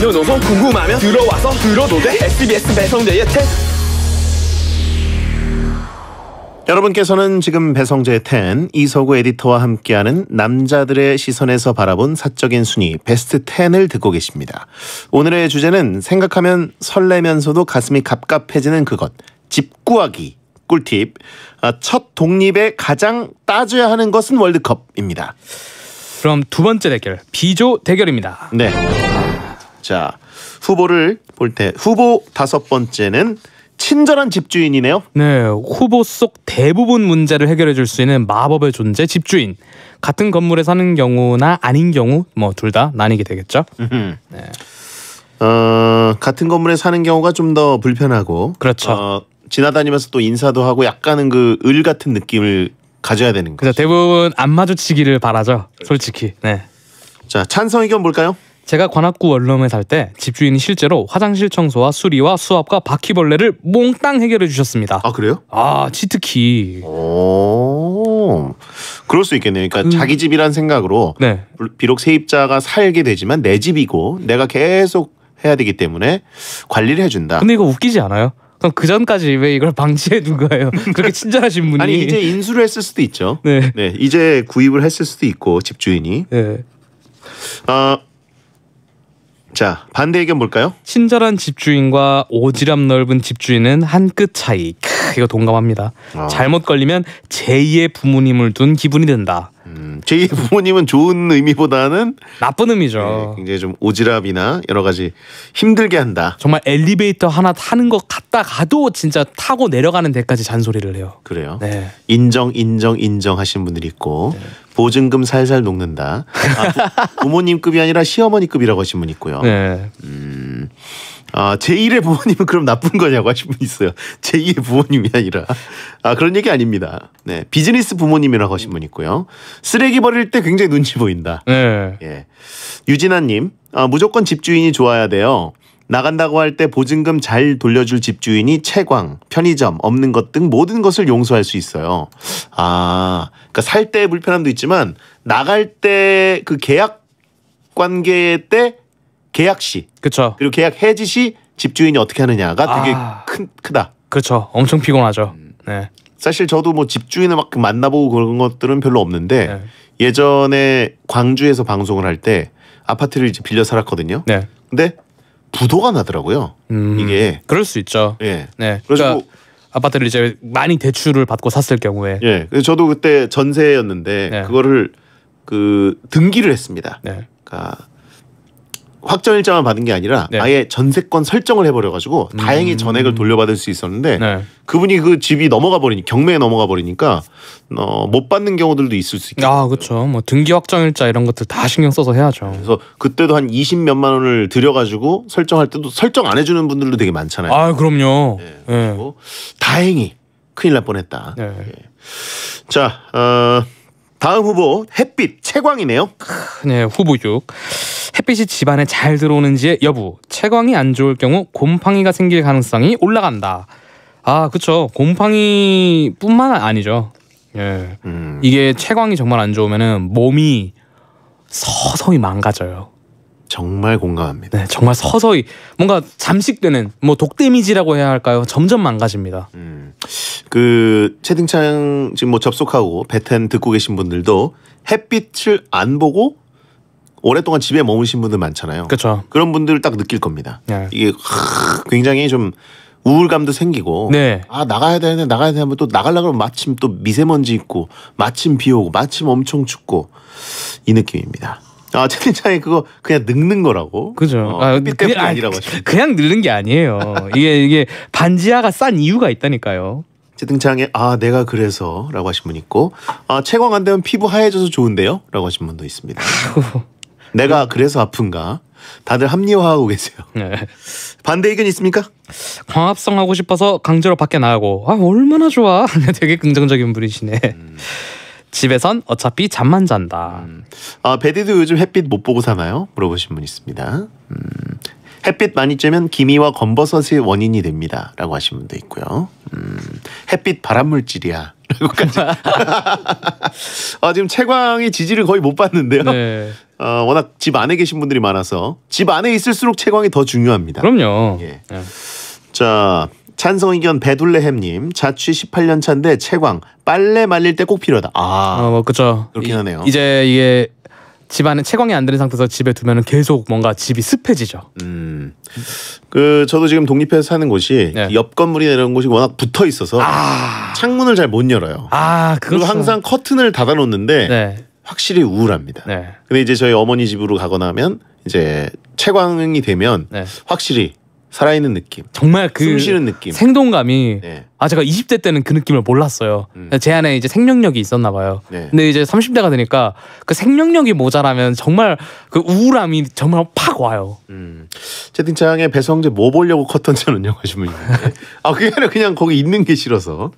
Speaker 2: 남녀노소 궁금하면 들어와서 들어도 돼 SBS 배성재의 텐
Speaker 1: 여러분께서는 지금 배성재의 텐 이서구 에디터와 함께하는 남자들의 시선에서 바라본 사적인 순위 베스트 10을 듣고 계십니다. 오늘의 주제는 생각하면 설레면서도 가슴이 갑갑해지는 그것 집구하기 꿀팁 아, 첫 독립에 가장 따져야 하는 것은 월드컵입니다.
Speaker 2: 그럼 두 번째 대결 비조
Speaker 1: 대결입니다. 네. 자 후보를 볼 때 후보 다섯 번째는 친절한 집주인이네요.
Speaker 2: 네, 후보 속 대부분 문제를 해결해 줄 수 있는 마법의 존재 집주인. 같은 건물에 사는 경우나 아닌 경우 뭐 둘 다 나뉘게 되겠죠. 음 네.
Speaker 1: 어, 같은 건물에 사는 경우가 좀 더 불편하고 그렇죠. 어, 지나다니면서 또 인사도 하고 약간은 그 을 같은 느낌을 가져야 되는
Speaker 2: 거죠. 대부분 안 마주치기를 바라죠. 솔직히. 네. 자, 찬성 의견 볼까요? 제가 관악구 원룸에 살 때 집주인이 실제로 화장실 청소와 수리와 수압과 바퀴벌레를 몽땅 해결해 주셨습니다. 아 그래요? 아 치트키.
Speaker 1: 오, 그럴 수 있겠네요. 그러니까 음. 자기 집이란 생각으로 네. 비록 세입자가 살게 되지만 내 집이고 내가 계속 해야 되기 때문에 관리를 해준다. 근데
Speaker 2: 이거 웃기지 않아요? 그럼 그 전까지 왜 이걸 방치해 둔 거예요? 그렇게 친절하신 분이 아니 이제
Speaker 1: 인수를 했을 수도 있죠. 네. 네 이제 구입을 했을 수도 있고 집주인이. 네. 아 어, 자 반대 의견 볼까요? 친절한 집주인과
Speaker 2: 오지랖 넓은 집주인은 한 끗 차이. 크, 이거 동감합니다. 아. 잘못 걸리면
Speaker 1: 제2의 부모님을 둔 기분이 든다. 음, 제이 부모님은 좋은 의미보다는 나쁜 의미죠. 네, 굉장히 좀 오지랖이나 여러 가지 힘들게 한다. 정말 엘리베이터
Speaker 2: 하나 타는 것 같다 가도 진짜 타고 내려가는 데까지 잔소리를 해요.
Speaker 1: 그래요. 네. 인정, 인정, 인정 하신 분들이 있고 네. 보증금 살살 녹는다. 아, 부, 모님급이 아니라 시어머니급이라고 하신 분 있고요. 네. 음, 아, 제1의 부모님은 그럼 나쁜 거냐고 하신 분 있어요. 제2의 부모님이 아니라. 아, 그런 얘기 아닙니다. 네. 비즈니스 부모님이라고 하신 분 있고요. 쓰레기 버릴 때 굉장히 눈치 보인다. 네. 예. 유진아님, 아, 무조건 집주인이 좋아야 돼요. 나간다고 할 때 보증금 잘 돌려줄 집주인이 채광, 편의점, 없는 것 등 모든 것을 용서할 수 있어요. 아, 그러니까 살 때 불편함도 있지만 나갈 때 그 계약 관계 때 계약 시, 그렇죠. 그리고 계약 해지 시 집주인이 어떻게 하느냐가 아. 되게 아. 큰 크다. 그렇죠. 엄청 피곤하죠. 음. 네. 사실 저도 뭐 집주인을 막 만나보고 그런 것들은 별로 없는데 네. 예전에 광주에서 방송을 할 때 아파트를 이제 빌려 살았거든요. 네. 근데 부도가 나더라고요. 음, 이게 그럴 수 있죠. 예. 네. 그래서 그러니까 아파트를 이제
Speaker 2: 많이 대출을 받고 샀을 경우에 예.
Speaker 1: 저도 그때 전세였는데 네. 그거를 그 등기를 했습니다. 네. 그러니까 확정 일자만 받은 게 아니라 네. 아예 전세권 설정을 해버려가지고 다행히 음. 전액을 돌려받을 수 있었는데 네. 그분이 그 집이 넘어가 버리니 경매에 넘어가 버리니까 어, 못 받는 경우들도 있을 수
Speaker 2: 있겠죠. 아 그렇죠. 뭐 등기 확정 일자 이런 것들 다 신경 써서 해야죠.
Speaker 1: 그래서 그때도 한 20몇만 원을 들여가지고 설정할 때도 설정 안 해주는 분들도 되게 많잖아요. 아 그럼요. 네. 네. 다행히 큰일 날 뻔했다. 네. 예. 자. 어, 다음 후보 햇빛 채광이네요.
Speaker 2: 네, 후보 6. 햇빛이 집안에 잘들어오는지 여부. 채광이 안 좋을 경우 곰팡이가 생길 가능성이 올라간다. 아, 그렇죠. 곰팡이뿐만 아니죠. 예. 음. 이게 채광이 정말 안 좋으면은 몸이 서서히
Speaker 1: 망가져요. 정말 공감합니다.
Speaker 2: 네, 정말 서서히 뭔가 잠식되는 뭐 독데미지라고 해야 할까요? 점점 망가집니다. 음,
Speaker 1: 그 채팅창 지금 뭐 접속하고 배텐 듣고 계신 분들도 햇빛을 안 보고 오랫동안 집에 머무신 분들 많잖아요. 그렇죠. 그런 분들 딱 느낄 겁니다. 네. 이게 굉장히 좀 우울감도 생기고 네. 아 나가야 되는데 나가야 되는데 또 나가려고 하면 마침 또 미세먼지 있고 마침 비 오고 마침 엄청 춥고 이 느낌입니다. 아 채팅창에 그거 그냥 늙는 거라고. 그죠. 어, 아, 그, 아, 아니라고 하시면. 그냥 늙는 게 아니에요. 이게 이게 반지하가 싼 이유가 있다니까요. 채팅창에 아 내가 그래서라고 하신 분 있고 아 채광 안 되면 피부 하얘져서 좋은데요라고 하신 분도 있습니다. 내가 그래서 아픈가? 다들 합리화하고 계세요. 네. 반대 의견 있습니까?
Speaker 2: 광합성 하고 싶어서 강제로 밖에 나가고 아 얼마나 좋아. 되게 긍정적인 분이시네.
Speaker 1: 음. 집에선 어차피 잠만 잔다. 음. 아, 베디도 요즘 햇빛 못 보고 사나요? 물어보신 분 있습니다. 음. 햇빛 많이 쬐면 기미와 검버섯이 원인이 됩니다. 라고 하신 분도 있고요. 음, 햇빛 발암물질이야. 라고까지. 아, 지금 채광이 지지를 거의 못 봤는데요. 네. 어, 워낙 집 안에 계신 분들이 많아서 집 안에 있을수록 채광이 더 중요합니다. 그럼요. 예. 네. 자, 찬성의견 베둘레햄님 자취 18년 차인데 채광 빨래 말릴 때 꼭 필요하다. 아, 어, 뭐 그렇죠. 그렇긴 이, 하네요.
Speaker 2: 이제 이게 집안에 채광이 안 되는 상태에서 집에 두면은 계속 뭔가 집이 습해지죠. 음.
Speaker 1: 그 저도 지금 독립해서 사는 곳이 네. 옆 건물이나 이런 곳이 워낙 붙어 있어서 아 창문을 잘 못 열어요.
Speaker 2: 아, 그렇죠. 그리고 항상
Speaker 1: 커튼을 닫아 놓는데 네. 확실히 우울합니다. 네. 근데 이제 저희 어머니 집으로 가거나 하면 이제 채광이 되면 네. 확실히 살아있는 느낌.
Speaker 2: 정말 그 숨쉬는 느낌. 생동감이 네. 아 제가 20대 때는 그 느낌을 몰랐어요. 음. 제 안에 이제 생명력이 있었나 봐요. 네. 근데 이제 30대가 되니까 그 생명력이 모자라면 정말
Speaker 1: 그 우울함이 정말 팍 와요. 음. 채팅창에 배성재 뭐 보려고 컸던지 운영하시면 있아 그게 아니라 그냥 거기 있는 게 싫어서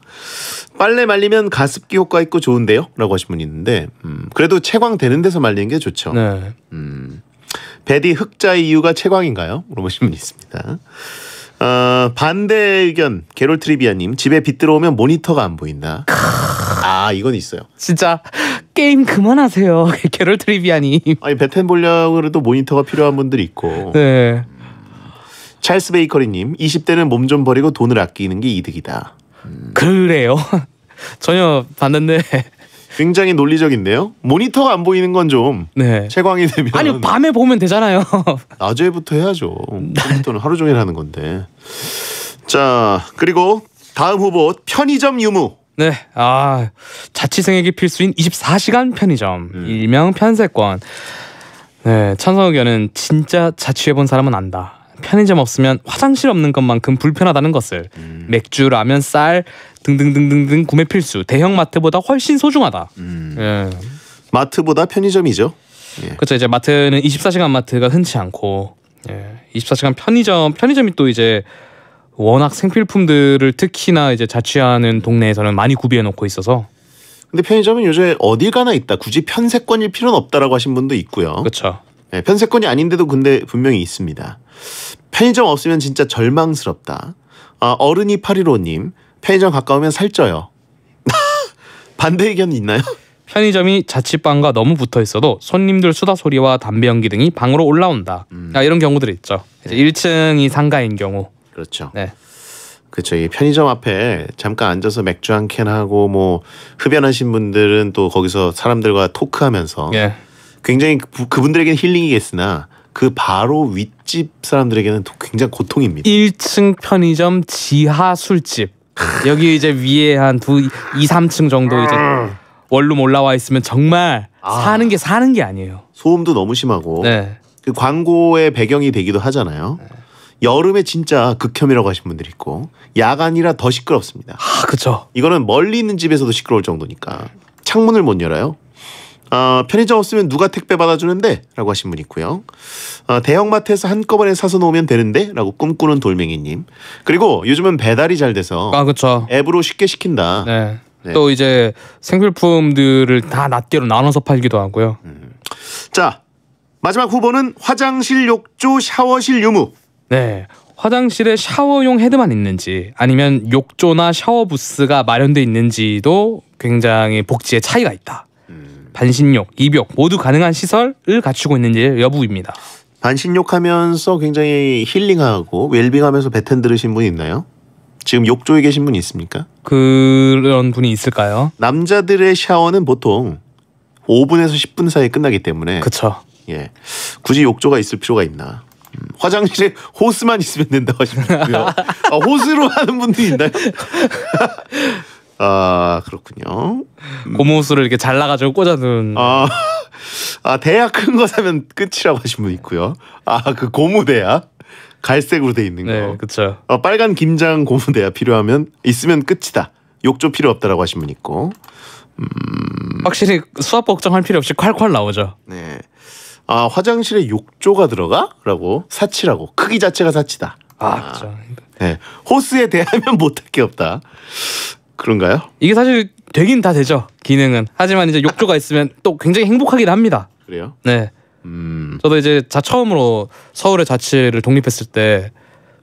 Speaker 1: 빨래 말리면 가습기 효과 있고 좋은데요?라고 하신 분이 있는데 음. 그래도 채광 되는 데서 말리는 게 좋죠. 네. 음. 배디 흑자의 이유가 채광인가요? 물어보신 분이 있습니다. 어, 반대 의견 게롤 트리비아님 집에 빛 들어오면 모니터가 안 보인다. 아 이건 있어요. 진짜 게임 그만하세요 게롤 트리비아님. 아니 배텐 볼량으로도 모니터가 필요한 분들이 있고. 네. 찰스 베이커리님 20대는 몸 좀 버리고 돈을 아끼는 게 이득이다. 음. 그래요? 전혀 봤는데 굉장히 논리적인데요. 모니터가 안 보이는 건좀 네. 채광이 되면 아니 밤에 보면 되잖아요. 낮에부터 해야죠. 컴퓨터는 하루 종일 하는 건데. 자 그리고 다음 후보 편의점 유무. 네, 아
Speaker 2: 자취생에게 필수인 24시간 편의점 음. 일명 편세권. 네, 찬성 의견은 진짜 자취해본 사람은 안다. 편의점 없으면 화장실 없는 것만큼 불편하다는 것을 음. 맥주, 라면, 쌀 등등등등등 구매 필수 대형 마트보다 훨씬 소중하다. 음. 예. 마트보다 편의점이죠. 예. 그렇죠. 이제 마트는 24시간 마트가 흔치 않고 예. 24시간 편의점 편의점이 또 이제 워낙 생필품들을 특히나 이제 자취하는 동네에서는 많이 구비해 놓고 있어서
Speaker 1: 근데 편의점은 요새 어디 가나 있다. 굳이 편세권일 필요는 없다라고 하신 분도 있고요. 그렇죠. 네, 편세권이 아닌데도 근데 분명히 있습니다. 편의점 없으면 진짜 절망스럽다. 아, 어른이 파리로님 편의점 가까우면 살쪄요.
Speaker 2: 반대 의견 있나요? 편의점이 자취방과 너무 붙어 있어도 손님들 수다 소리와 담배 연기 등이 방으로 올라온다. 음. 아, 이런 경우들 있죠. 이제 1층이 상가인 경우. 그렇죠.
Speaker 1: 네. 그렇죠. 이 편의점 앞에 잠깐 앉아서 맥주 한 캔 하고 뭐 흡연하신 분들은 또 거기서 사람들과 토크하면서 예. 굉장히 그, 그분들에게는 힐링이겠으나 그 바로 윗집 사람들에게는 굉장히 고통입니다. 1층
Speaker 2: 편의점 지하 술집 여기 이제 위에 한두 2, 3층 정도 이제 음.
Speaker 1: 원룸 올라와 있으면 정말
Speaker 2: 아. 사는 게 사는 게 아니에요.
Speaker 1: 소음도 너무 심하고 네. 그 광고의 배경이 되기도 하잖아요. 네. 여름에 진짜 극혐이라고 하신 분들이 있고 야간이라 더 시끄럽습니다. 아, 그렇죠. 이거는 멀리 있는 집에서도 시끄러울 정도니까 창문을 못 열어요. 어, 편의점 없으면 누가 택배 받아주는데? 라고 하신 분 있고요. 어, 대형마트에서 한꺼번에 사서 놓으면 되는데? 라고 꿈꾸는 돌멩이님. 그리고 요즘은 배달이 잘 돼서 아, 앱으로 쉽게 시킨다. 네. 네. 또
Speaker 2: 이제 생필품들을 다 낱개로 나눠서 팔기도 하고요. 음. 자, 마지막 후보는 화장실 욕조 샤워실 유무. 네. 화장실에 샤워용 헤드만 있는지 아니면 욕조나 샤워 부스가 마련돼 있는지도 굉장히 복지의 차이가 있다. 반신욕, 입욕 모두 가능한 시설을 갖추고 있는지 여부입니다.
Speaker 1: 반신욕하면서 굉장히 힐링하고 웰빙하면서 배텐 들으신 분 있나요? 지금 욕조에 계신 분 있습니까? 그런 분이 있을까요? 남자들의 샤워는 보통 5분에서 10분 사이에 끝나기 때문에 그쵸 예 굳이 욕조가 있을 필요가 있나 음, 화장실에 호스만 있으면 된다고 하시고요 아, 어, 호스로 하는 분도 있나요? 아 그렇군요. 음. 고무수를 이렇게 잘라가지고 꽂아둔. 아, 아 대야 큰 거 사면 끝이라고 하신 분 있고요. 아 그 고무 대야 갈색으로 돼 있는 네, 거. 네, 그렇죠. 어, 빨간 김장 고무 대야 필요하면 있으면 끝이다. 욕조 필요 없다라고 하신 분 있고. 음... 확실히 수압 걱정할 필요 없이 콸콸 나오죠. 네. 아 화장실에 욕조가 들어가?라고 사치라고 크기 자체가 사치다. 아, 아 그렇죠. 네. 호스에 대하면 못할 게 없다. 그런가요? 이게 사실 되긴 다
Speaker 2: 되죠 기능은 하지만 이제 욕조가 있으면 또 굉장히 행복하긴 합니다. 그래요? 네. 음. 저도 이제 자 처음으로 서울의 자취를 독립했을 때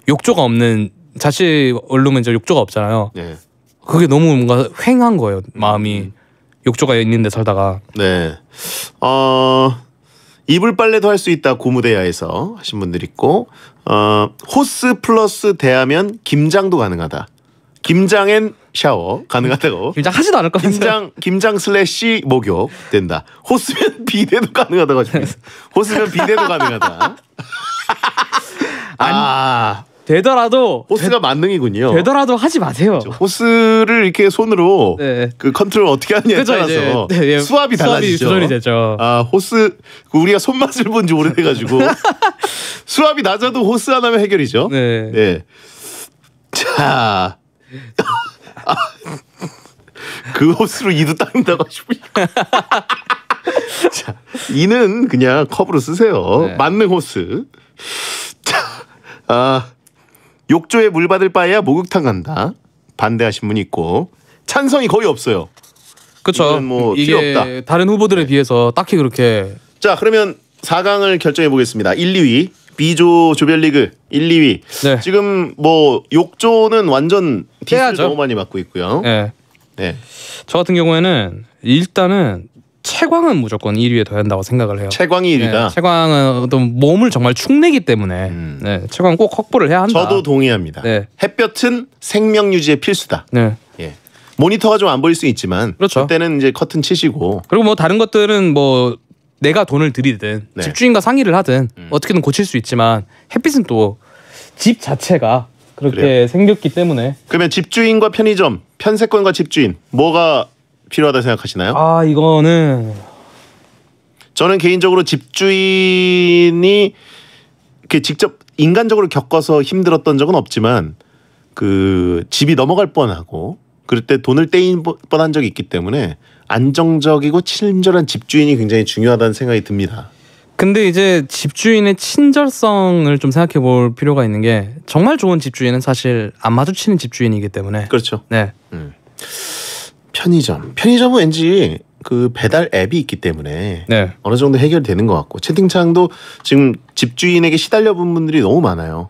Speaker 2: 욕조가 없는 자취 원룸은 이제 욕조가 없잖아요. 네. 그게 너무 뭔가 횡한 거예요 마음이 음. 욕조가 있는데 살다가.
Speaker 1: 네. 어. 이불 빨래도 할 수 있다 고무대야에서 하신 분들 있고 어, 호스 플러스 대하면 김장도 가능하다. 김장엔 샤워 가능하다고. 김장 하지도 않을 겁니다. 김장 김장 슬래시 목욕 된다. 호스면 비대도 가능하다고 하십니다. 호스면 비대도 가능하다. 아 되더라도 호스가 되, 만능이군요. 되더라도 하지 마세요. 호스를 이렇게 손으로 네. 그 컨트롤 어떻게 하느냐에 그렇 따라서 이제, 네, 예. 수압이 달라지죠. 수압이 되죠. 아 호스 그 우리가 손맛을 본 지 오래돼가지고 수압이 낮아도 호스 하나면 해결이죠. 네. 네. 자. 아, 그 호스로 이도 닦는다고 하십니 자, 이는 그냥 컵으로 쓰세요. 네. 맞는 호스. 자, 아, 욕조에 물 받을 바에야 목욕탕 간다. 반대하신 분이 있고 찬성이 거의 없어요. 그렇죠. 뭐 이게 없다. 다른 후보들에 네. 비해서 딱히 그렇게. 자, 그러면 4강을 결정해 보겠습니다. 1, 2위 B조 조별리그 1, 2위. 네. 지금 뭐 욕조는 완전 디스를 빼 너무 많이 맞고 있고요. 네. 네.
Speaker 2: 저 같은 경우에는 일단은 채광은 무조건 1위에 더 한다고 생각을 해요. 채광이 1위다. 네, 채광은 어떤 몸을 정말 축내기 때문에 음. 네, 채광 꼭 확보를 해야 한다. 저도 동의합니다. 네.
Speaker 1: 햇볕은 생명 유지에 필수다. 네. 예. 모니터가 좀 안 보일 수 있지만 그렇죠. 그때는 이제 커튼 치시고
Speaker 2: 그리고 뭐 다른 것들은 뭐 내가 돈을 들이든 네. 집주인과 상의를 하든 음. 어떻게든 고칠 수 있지만 햇빛은 또 집 자체가 그렇게 그래요? 생겼기 때문에
Speaker 1: 그러면 집주인과 편의점, 편세권과 집주인 뭐가 필요하다 생각하시나요? 아 이거는 저는 개인적으로 집주인이 이 직접 인간적으로 겪어서 힘들었던 적은 없지만 그 집이 넘어갈 뻔하고 그럴 때 돈을 떼인 뻔한 적이 있기 때문에 안정적이고 친절한 집주인이 굉장히 중요하다는 생각이 듭니다. 근데
Speaker 2: 이제 집주인의 친절성을 좀 생각해 볼 필요가 있는 게 정말 좋은 집주인은 사실
Speaker 1: 안 마주치는 집주인이기 때문에 그렇죠. 네. 음. 편의점. 편의점은 왠지 그 배달 앱이 있기 때문에 네. 어느 정도 해결되는 것 같고 채팅창도 지금 집주인에게 시달려 본 분들이 너무 많아요.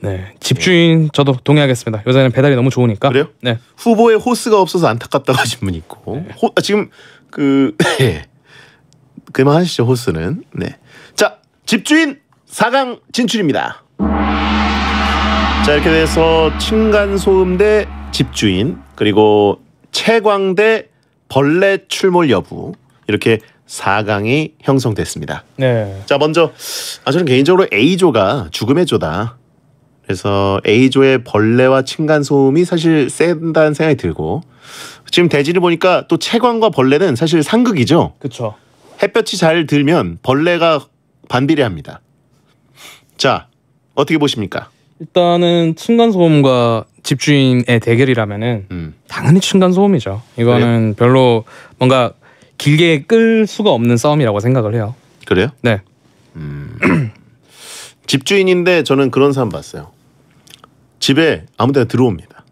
Speaker 1: 네, 집주인 네.
Speaker 2: 저도 동의하겠습니다. 요새는 배달이 너무 좋으니까. 그래요? 네. 후보에 호스가 없어서 안타깝다고 하신 분 있고 네.
Speaker 1: 호, 아, 지금 그 그만하시죠 호스는. 네. 자 집주인 4강 진출입니다. 자 이렇게 돼서 층간 소음 대 집주인 그리고 채광 대 벌레 출몰 여부 이렇게 4강이 형성됐습니다. 네. 자 먼저 아 저는 개인적으로 A조가 죽음의 조다. 그래서 A조의 벌레와 층간 소음이 사실 센다는 생각이 들고 지금 대지를 보니까 또 채광과 벌레는 사실 상극이죠. 그렇죠. 햇볕이 잘 들면 벌레가 반비례합니다. 자 어떻게 보십니까?
Speaker 2: 일단은 층간 소음과 집주인의 대결이라면은 음. 당연히 층간 소음이죠. 이거는 그 별로
Speaker 1: 뭔가 길게 끌 수가 없는 싸움이라고 생각을 해요. 그래요? 네. 음. 집주인인데 저는 그런 사람 봤어요. 집에 아무 데나 들어옵니다.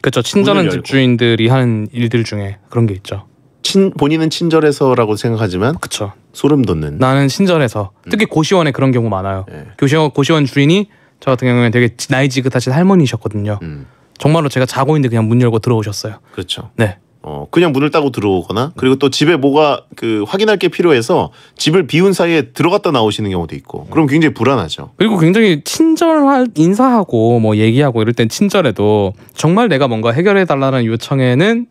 Speaker 1: 그렇죠. 친절한 집주인들이
Speaker 2: 하는 일들 중에
Speaker 1: 그런 게 있죠. 친 본인은 친절해서라고 생각하지만 그쵸. 소름 돋는.
Speaker 2: 나는 친절해서. 음. 특히 음. 고시원에 그런 경우 많아요. 네. 교시원 고시원 주인이 저 같은 경우에는 되게 나이 지긋하신 할머니셨거든요. 음. 정말로 제가 자고 있는데 그냥 문 열고 들어오셨어요.
Speaker 1: 그렇죠. 네. 어, 그냥 문을 따고 들어오거나 그리고 또 집에 뭐가 그 확인할 게 필요해서 집을 비운 사이에 들어갔다 나오시는 경우도 있고 그럼 굉장히 불안하죠.
Speaker 2: 그리고 굉장히 친절한 인사하고 뭐 얘기하고 이럴 땐 친절해도 정말 내가 뭔가 해결해 달라는 요청에는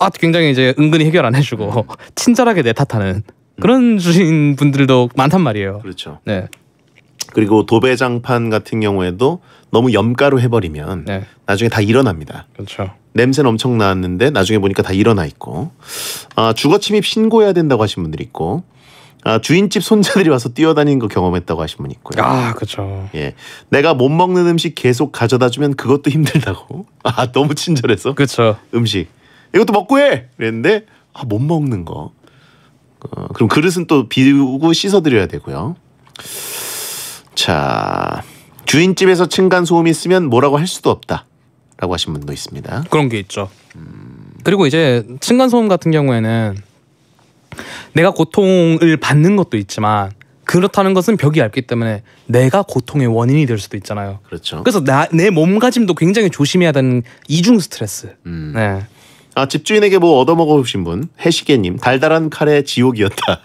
Speaker 2: 아 굉장히 이제 은근히 해결 안 해주고 음. 친절하게 내 탓하는 음. 그런 주인 분들도 많단
Speaker 1: 말이에요. 그렇죠. 네. 그리고 도배장판 같은 경우에도 너무 염가로 해버리면 네. 나중에 다 일어납니다. 그렇죠. 냄새는 엄청 나는데 나중에 보니까 다 일어나 있고 아, 주거침입 신고해야 된다고 하신 분들 있고 아, 주인집 손자들이 와서 뛰어다니는 거 경험했다고 하신 분 있고요. 아, 그렇죠. 예, 내가 못 먹는 음식 계속 가져다 주면 그것도 힘들다고. 아, 너무 친절해서. 그렇죠. 음식 이것도 먹고 해. 그랬는데 아, 못 먹는 거. 어, 그럼 그릇은 또 비우고 씻어드려야 되고요. 자, 주인집에서 층간소음이 있으면 뭐라고 할 수도 없다. 라고 하신 분도 있습니다. 그런 게 있죠. 음... 그리고 이제 층간소음
Speaker 2: 같은 경우에는 내가 고통을 받는 것도 있지만 그렇다는 것은 벽이 얇기 때문에 내가 고통의 원인이 될 수도 있잖아요. 그렇죠. 그래서 나, 내 몸가짐도 굉장히 조심해야 되는 이중 스트레스.
Speaker 1: 음. 네. 아 집주인에게 뭐 얻어먹어보신 분 해시계님 달달한 카레 지옥이었다.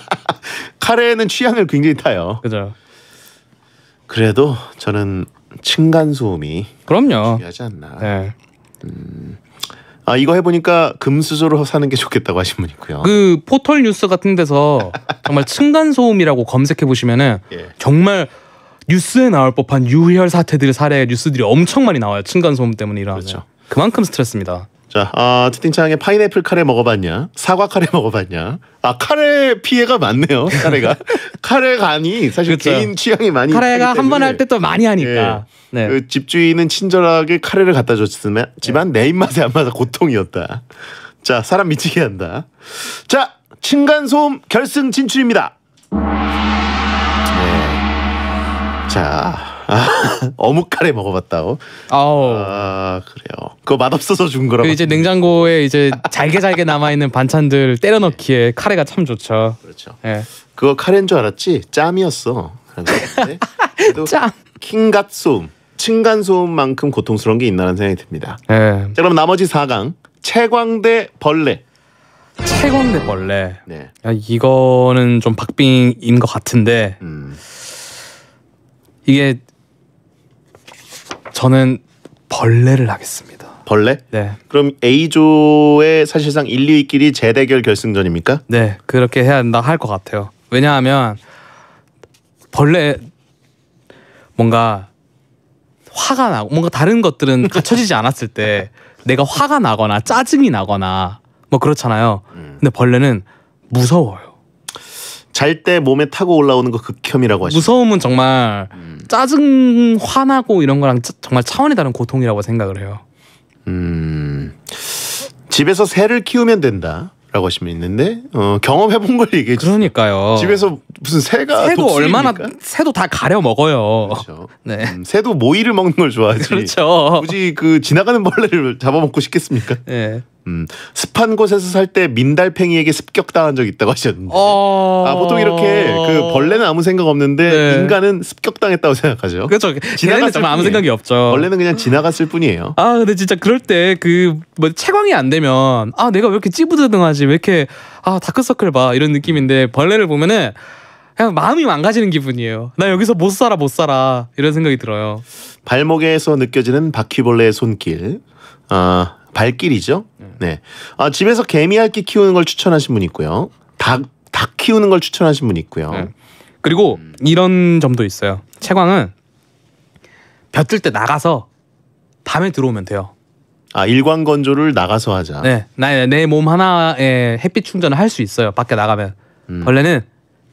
Speaker 1: 카레는 취향을 굉장히 타요. 그죠. 그래도 저는 층간 소음이 그럼요. 중요하지 않나. 네. 음, 아 이거 해보니까 금수저로 사는 게 좋겠다고 하신 분 있고요.
Speaker 2: 그 포털 뉴스 같은 데서 정말 층간 소음이라고 검색해 보시면은 예. 정말 뉴스에 나올 법한 유혈 사태들 의 사례 뉴스들이 엄청 많이 나와요. 층간 소음 때문이라. 그렇죠. 그만큼 스트레스입니다.
Speaker 1: 자, 아, 채팅창에 파인애플 카레 먹어봤냐? 사과 카레 먹어봤냐? 아, 카레 피해가 많네요. 카레가 카레 간이 사실 그쵸. 개인 취향이 많이 카레가 한 번 할 때
Speaker 2: 또 많이 하니까.
Speaker 1: 예. 네. 그 집주인은 친절하게 카레를 갖다 줬으면 네. 집안 내 입맛에 안 맞아 고통이었다. 자, 사람 미치게 한다. 자, 층간 소음 결승 진출입니다. 네. 자. 아, 어묵카레 먹어봤다고? 아우. 아 그래요. 그거 맛없어서 준 거라고. 그 이제 냉장고에 이제
Speaker 2: 잘게 잘게 남아 있는 반찬들 때려 넣기에 카레가 참 좋죠. 그렇죠. 예. 그거 카레인 줄
Speaker 1: 알았지? 짬이었어. 짬. 킹갓소 층간소음만큼 고통스러운 게 있나라는 생각이 듭니다. 예. 자, 그럼 나머지 4강 채광대 벌레. 채광대 벌레. 네.
Speaker 2: 야, 이거는 좀 박빙인 것 같은데. 음. 이게 저는 벌레를 하겠습니다.
Speaker 1: 벌레? 네. 그럼 A조의 사실상 1, 2위끼리 재대결 결승전입니까? 네, 그렇게 해야 한다 할 것 같아요. 왜냐하면 벌레 뭔가
Speaker 2: 화가 나고 뭔가 다른 것들은 갖춰지지 않았을 때 내가 화가 나거나 짜증이 나거나 뭐 그렇잖아요. 음. 근데 벌레는 무서워요. 잘때 몸에 타고 올라오는 거 극혐이라고 하시죠. 무서움은 정말 음. 짜증, 화나고 이런 거랑 짜, 정말 차원이 다른 고통이라고 생각을 해요. 음.
Speaker 1: 집에서 새를 키우면 된다. 라고 하시면 있는데 어, 경험해 본걸 얘기해 주세요. 그러니까요. 집에서 무슨 새가 새도 얼마나 새도 다 가려 먹어요. 그렇죠. 네. 음, 새도 모이를 먹는 걸 좋아하지. 그렇죠. 굳이 그 지나가는 벌레를 잡아먹고 싶겠습니까? 네. 음, 습한 곳에서 살 때 민달팽이에게 습격 당한 적 있다고 하셨는데 어... 아 보통 이렇게 그 벌레는 아무 생각 없는데 네. 인간은 습격 당했다고 생각하죠. 그렇죠. 지나갔을 아무 생각이 없죠. 벌레는 그냥 지나갔을 뿐이에요.
Speaker 2: 아 근데 진짜 그럴 때 그 뭐 채광이 안 되면 아 내가 왜 이렇게 찌부드등하지 왜 이렇게 아 다크서클 봐 이런 느낌인데 벌레를 보면은 그냥 마음이 망가지는 기분이에요. 나 여기서 못 살아 못 살아 이런 생각이 들어요.
Speaker 1: 발목에서 느껴지는 바퀴벌레의 손길. 아 발길이죠. 네. 네. 아, 집에서 개미 알기 키우는 걸 추천하신 분 있고요. 닭, 닭 키우는 걸 추천하신 분 있고요. 네. 그리고 이런 점도 있어요. 채광은 볕들 때 나가서 밤에 들어오면 돼요. 아 일광 건조를 나가서 하자.
Speaker 2: 네, 내 몸 하나에 햇빛 충전을 할 수 있어요. 밖에 나가면 음. 벌레는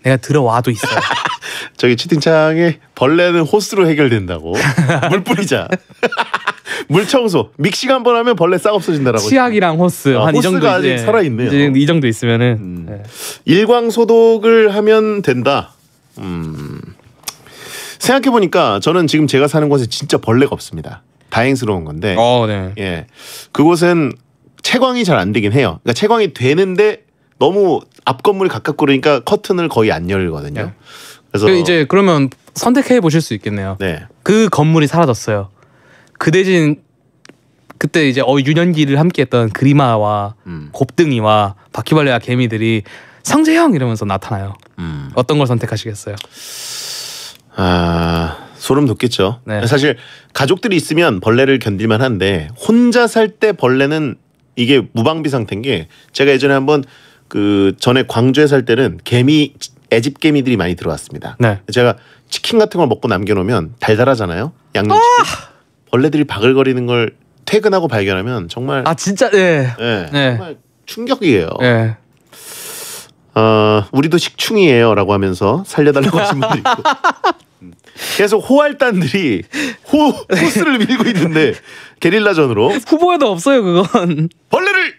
Speaker 2: 내가 들어와도
Speaker 1: 있어요. 저기 채팅창에 벌레는 호스로 해결된다고 물 뿌리자. 물청소 믹싱 한번 하면 벌레 싹 없어진다라고. 치약이랑 호스 아, 한이 정도 아직 살아 있네요. 이 정도 있으면은 음. 네. 일광 소독을 하면 된다. 음. 생각해 보니까 저는 지금 제가 사는 곳에 진짜 벌레가 없습니다. 다행스러운 건데. 어, 네. 예. 그곳은 채광이 잘 안 되긴 해요. 그러니까 채광이 되는데 너무 앞 건물 이 가깝고 그러니까 커튼을 거의 안 열거든요. 네. 그래서 이제
Speaker 2: 그러면 선택해 보실 수 있겠네요. 네. 그 건물이 사라졌어요. 그 대신 그때 이제 어 유년기를 함께했던 그리마와 음. 곱등이와 바퀴벌레와 개미들이 성재형 이러면서 나타나요. 음. 어떤 걸 선택하시겠어요?
Speaker 1: 아 소름 돋겠죠. 네. 사실 가족들이 있으면 벌레를 견딜만 한데 혼자 살 때 벌레는 이게 무방비 상태인 게 제가 예전에 한번 그 전에 광주에 살 때는 개미 애집 개미들이 많이 들어왔습니다. 네. 제가 치킨 같은 걸 먹고 남겨놓으면 달달하잖아요. 양념치킨. 아! 벌레들이 바글거리는 걸 퇴근하고 발견하면 정말 아 진짜 예. 예, 예. 정말 충격이에요. 예. 어, 우리도 식충이에요라고 하면서 살려달라고 하신 분들 있고 계속 호할단들이호 호스를 밀고 있는데 게릴라전으로 후보에도 없어요 그건 벌레를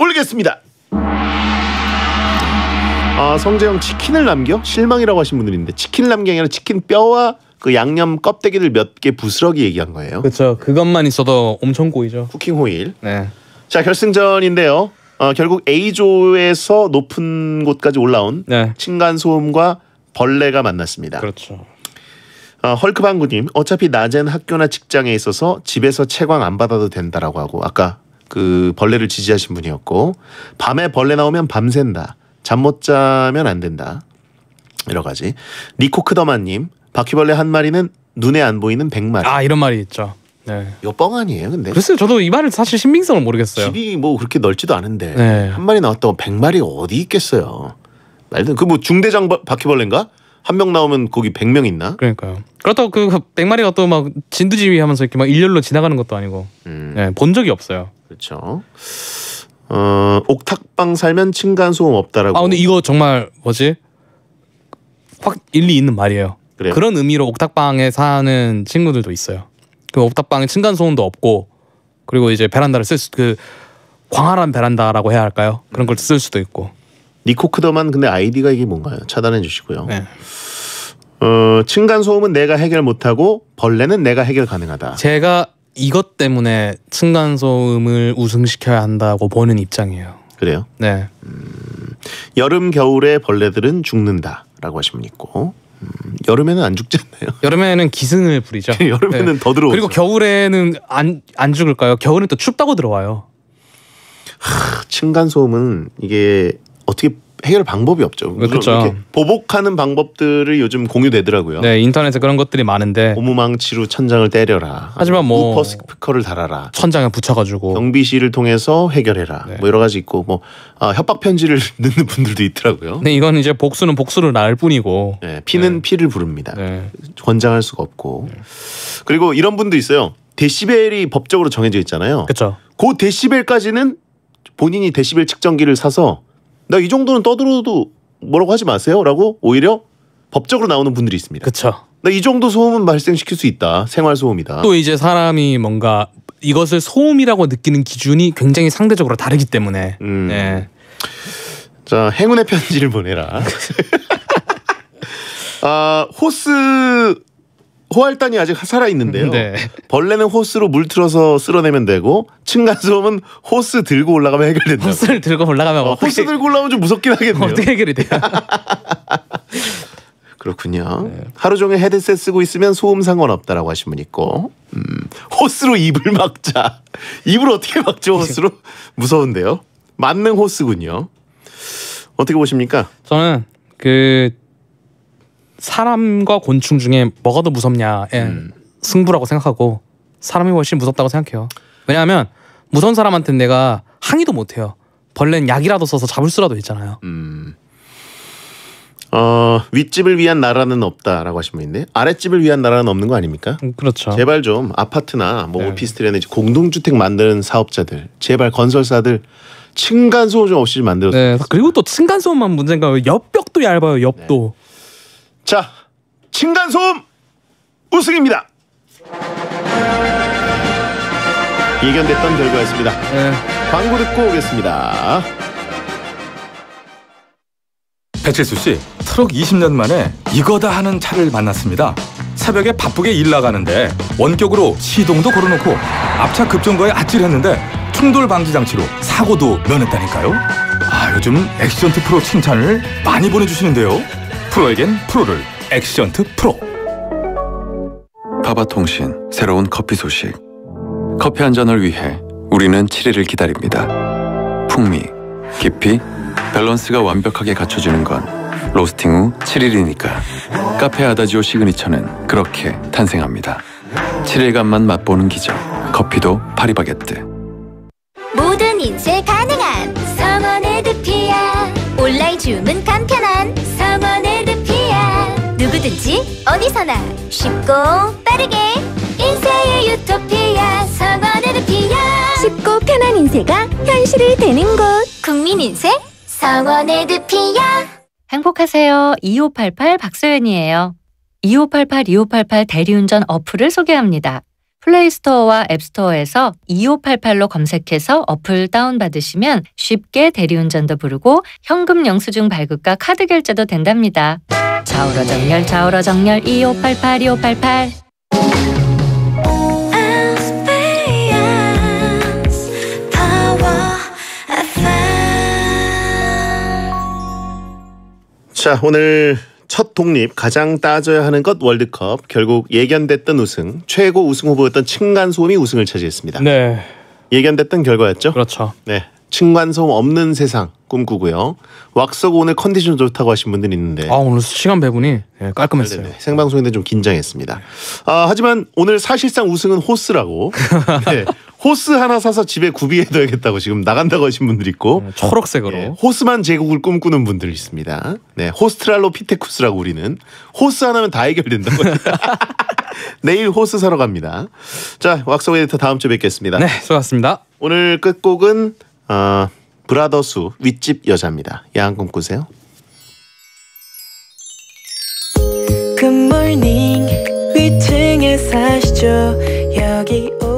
Speaker 1: 올리겠습니다. 아 성재형 치킨을 남겨 실망이라고 하신 분들있는데 치킨 남겨 아니라 치킨 뼈와 그 양념 껍데기를몇 개 부스러기 얘기한 거예요.
Speaker 2: 그렇죠. 그것만 있어도 엄청 꼬이죠. 쿠킹 호일.
Speaker 1: 네. 자 결승전인데요. 어, 결국 A조에서 높은 곳까지 올라온 네. 층간 소음과 벌레가 만났습니다. 그렇죠. 어, 헐크 방구님 어차피 낮엔 학교나 직장에 있어서 집에서 채광 안 받아도 된다라고 하고 아까 그 벌레를 지지하신 분이었고 밤에 벌레 나오면 밤샌다 잠 못 자면 안 된다 여러 가지 리코크더마님 바퀴벌레 한 마리는 눈에 안 보이는 백마리. 아 이런 말이 있죠. 네. 이거 뻥 아니에요, 근데? 글쎄요, 저도 이 말을 사실 신빙성을 모르겠어요. 집이 뭐 그렇게 넓지도 않은데 네. 한 마리 나왔다고 백 마리가 어디 있겠어요? 말든 그 뭐 중대장 바- 바퀴벌레인가? 한 명 나오면 거기 백 명 있나? 그러니까요.
Speaker 2: 그렇다고 그 백마리가 또 막 진두지휘하면서 이렇게 막 일렬로 지나가는 것도 아니고
Speaker 1: 음, 네, 본 적이 없어요. 그렇죠. 어, 옥탑방 살면 층간소음 없다라고. 아 근데 이거 정말 뭐지?
Speaker 2: 확 일리 있는 말이에요. 그래요? 그런 의미로 옥탑방에 사는 친구들도 있어요. 그 옥탑방에 층간 소음도 없고 그리고 이제 베란다를 쓸 그 광활한 베란다라고
Speaker 1: 해야 할까요? 그런 걸 쓸 수도 있고. 니코크더만 근데 아이디가 이게 뭔가요? 차단해 주시고요. 네. 어, 층간 소음은 내가 해결 못하고 벌레는 내가 해결 가능하다.
Speaker 2: 제가 이것 때문에 층간 소음을 우승시켜야 한다고 보는 입장이에요.
Speaker 1: 그래요? 네. 음, 여름 겨울에 벌레들은 죽는다라고 하시면 있고 여름에는 안 죽지 않나요? 여름에는 기승을 부리죠. 여름에는 네. 더 들어오죠. 그리고
Speaker 2: 겨울에는 안 안 죽을까요? 겨울은 또 춥다고 들어와요.
Speaker 1: 층간소음은 이게 어떻게 해결 방법이 없죠. 네, 그렇죠. 보복하는 방법들을 요즘 공유되더라고요. 네, 인터넷에 그런 것들이 많은데 고무망치로 천장을 때려라. 하지만 뭐 우퍼 스피커를 달아라. 천장에 붙여가지고 경비실을 통해서 해결해라. 네. 뭐 여러 가지 있고 뭐 아, 협박 편지를 넣는 분들도 있더라고요. 네, 이건 이제 복수는 복수를 낳을 뿐이고 네, 피는 네. 피를 부릅니다. 네. 권장할 수가 없고 네. 그리고 이런 분도 있어요. 데시벨이 법적으로 정해져 있잖아요. 그렇죠. 그 데시벨까지는 본인이 데시벨 측정기를 사서 나이 정도는 떠들어도 뭐라고 하지 마세요라고 오히려 법적으로 나오는 분들이 있습니다. 그렇죠. 이 정도 소음은 발생시킬 수 있다. 생활 소음이다. 또 이제
Speaker 2: 사람이 뭔가 이것을 소음이라고 느끼는 기준이 굉장히 상대적으로 다르기 때문에.
Speaker 1: 음. 네. 자 행운의 편지를 보내라. 아 호스 호알단이 아직 살아 있는데요. 네. 벌레는 호스로 물 틀어서 쓸어내면 되고 층간소음은 호스 들고 올라가면 해결된다. 호스를 들고 올라가면 어, 떻게 호스 들고 올라가면좀 무섭긴 하겠네요. 어떻게 해결이 돼요? 그렇군요. 네. 하루 종일 헤드셋 쓰고 있으면 소음 상관없다라고 하신 분 있고 음, 호스로 입을 막자. 입을 어떻게 막죠 호스로? 무서운데요. 만능 호스군요. 어떻게 보십니까? 저는 그
Speaker 2: 사람과 곤충 중에 뭐가 더 무섭냐에 음. 승부라고 생각하고 사람이 훨씬 무섭다고 생각해요. 왜냐하면 무서운 사람한테 내가 항의도 못해요. 벌레는 약이라도 써서 잡을 수라도 있잖아요. 음.
Speaker 1: 어, 윗집을 위한 나라는 없다라고 하신 분인데 아랫집을 위한 나라는 없는 거 아닙니까? 음, 그렇죠. 제발 좀 아파트나 뭐 네. 오피스텔이나 공동주택 만드는 사업자들, 제발 건설사들 층간소음 좀 없이 만들어요 네. 그리고 또 층간소음만 문제인가 옆벽도 얇아요. 옆도. 네. 자, 층간소음 우승입니다. 이견됐던 결과였습니다. 네. 광고 듣고 오겠습니다. 배칠수 씨, 트럭 20년 만에
Speaker 2: 이거다 하는 차를 만났습니다. 새벽에 바쁘게 일 나가는데 원격으로 시동도 걸어놓고 앞차 급정거에 아찔했는데 충돌 방지 장치로 사고도 면했다니까요. 아, 요즘 엑시전트 프로 칭찬을 많이 보내주시는데요. 프로에겐
Speaker 1: 프로를 액션트 프로 파바통신 새로운 커피 소식 커피 한 잔을 위해 우리는 7일을 기다립니다 풍미, 깊이, 밸런스가 완벽하게 갖춰지는 건 로스팅 후 7일이니까 카페 아다지오 시그니처는 그렇게 탄생합니다 7일간만 맛보는 기적 커피도 파리바게뜨
Speaker 2: 모든 인쇄 가능한 써머네드피아 온라인 주문 간편한 언제든지 어디서나 쉽고 빠르게 인생의 유토피아 성원에드피아 쉽고 편한 인생가 현실이 되는 곳국민인생 성원에드피아 행복하세요 2588 박소연이에요 2588 2588 대리운전 어플을 소개합니다 플레이스토어와 앱스토어에서 2588로 검색해서 어플 다운받으시면 쉽게 대리운전도 부르고 현금 영수증 발급과 카드 결제도 된답니다. 좌우로
Speaker 1: 정렬 좌우로 정렬 2588 2588 자, 오늘 첫 독립 가장 따져야 하는 것 월드컵 결국 예견됐던 우승 최고 우승 후보였던 층간소음이 우승을 차지했습니다. 네. 예견됐던 결과였죠. 그렇죠. 네. 층간소음 없는 세상 꿈꾸고요. 왁서고 오늘 컨디션 좋다고 하신 분들이 있는데 아
Speaker 2: 오늘 시간 배분이
Speaker 1: 예, 깔끔했어요. 네네. 네, 네. 생방송인데 좀 긴장했습니다. 아, 하지만 오늘 사실상 우승은 호스라고 네. 호스 하나 사서 집에 구비해둬야겠다고 지금 나간다고 하신 분들 있고 네, 초록색으로 예, 호스만 제국을 꿈꾸는 분들 있습니다. 네, 호스트랄로피테쿠스라고 우리는 호스 하나면 다 해결된다고 내일 호스 사러 갑니다. 자 왁서고 에디터 다음 주에 뵙겠습니다. 네 수고하셨습니다. 오늘 끝곡은 아, 브라더스 윗집 여자입니다. 야한 꿈 꾸세요. 굿모닝 위층에 사시죠 여기 오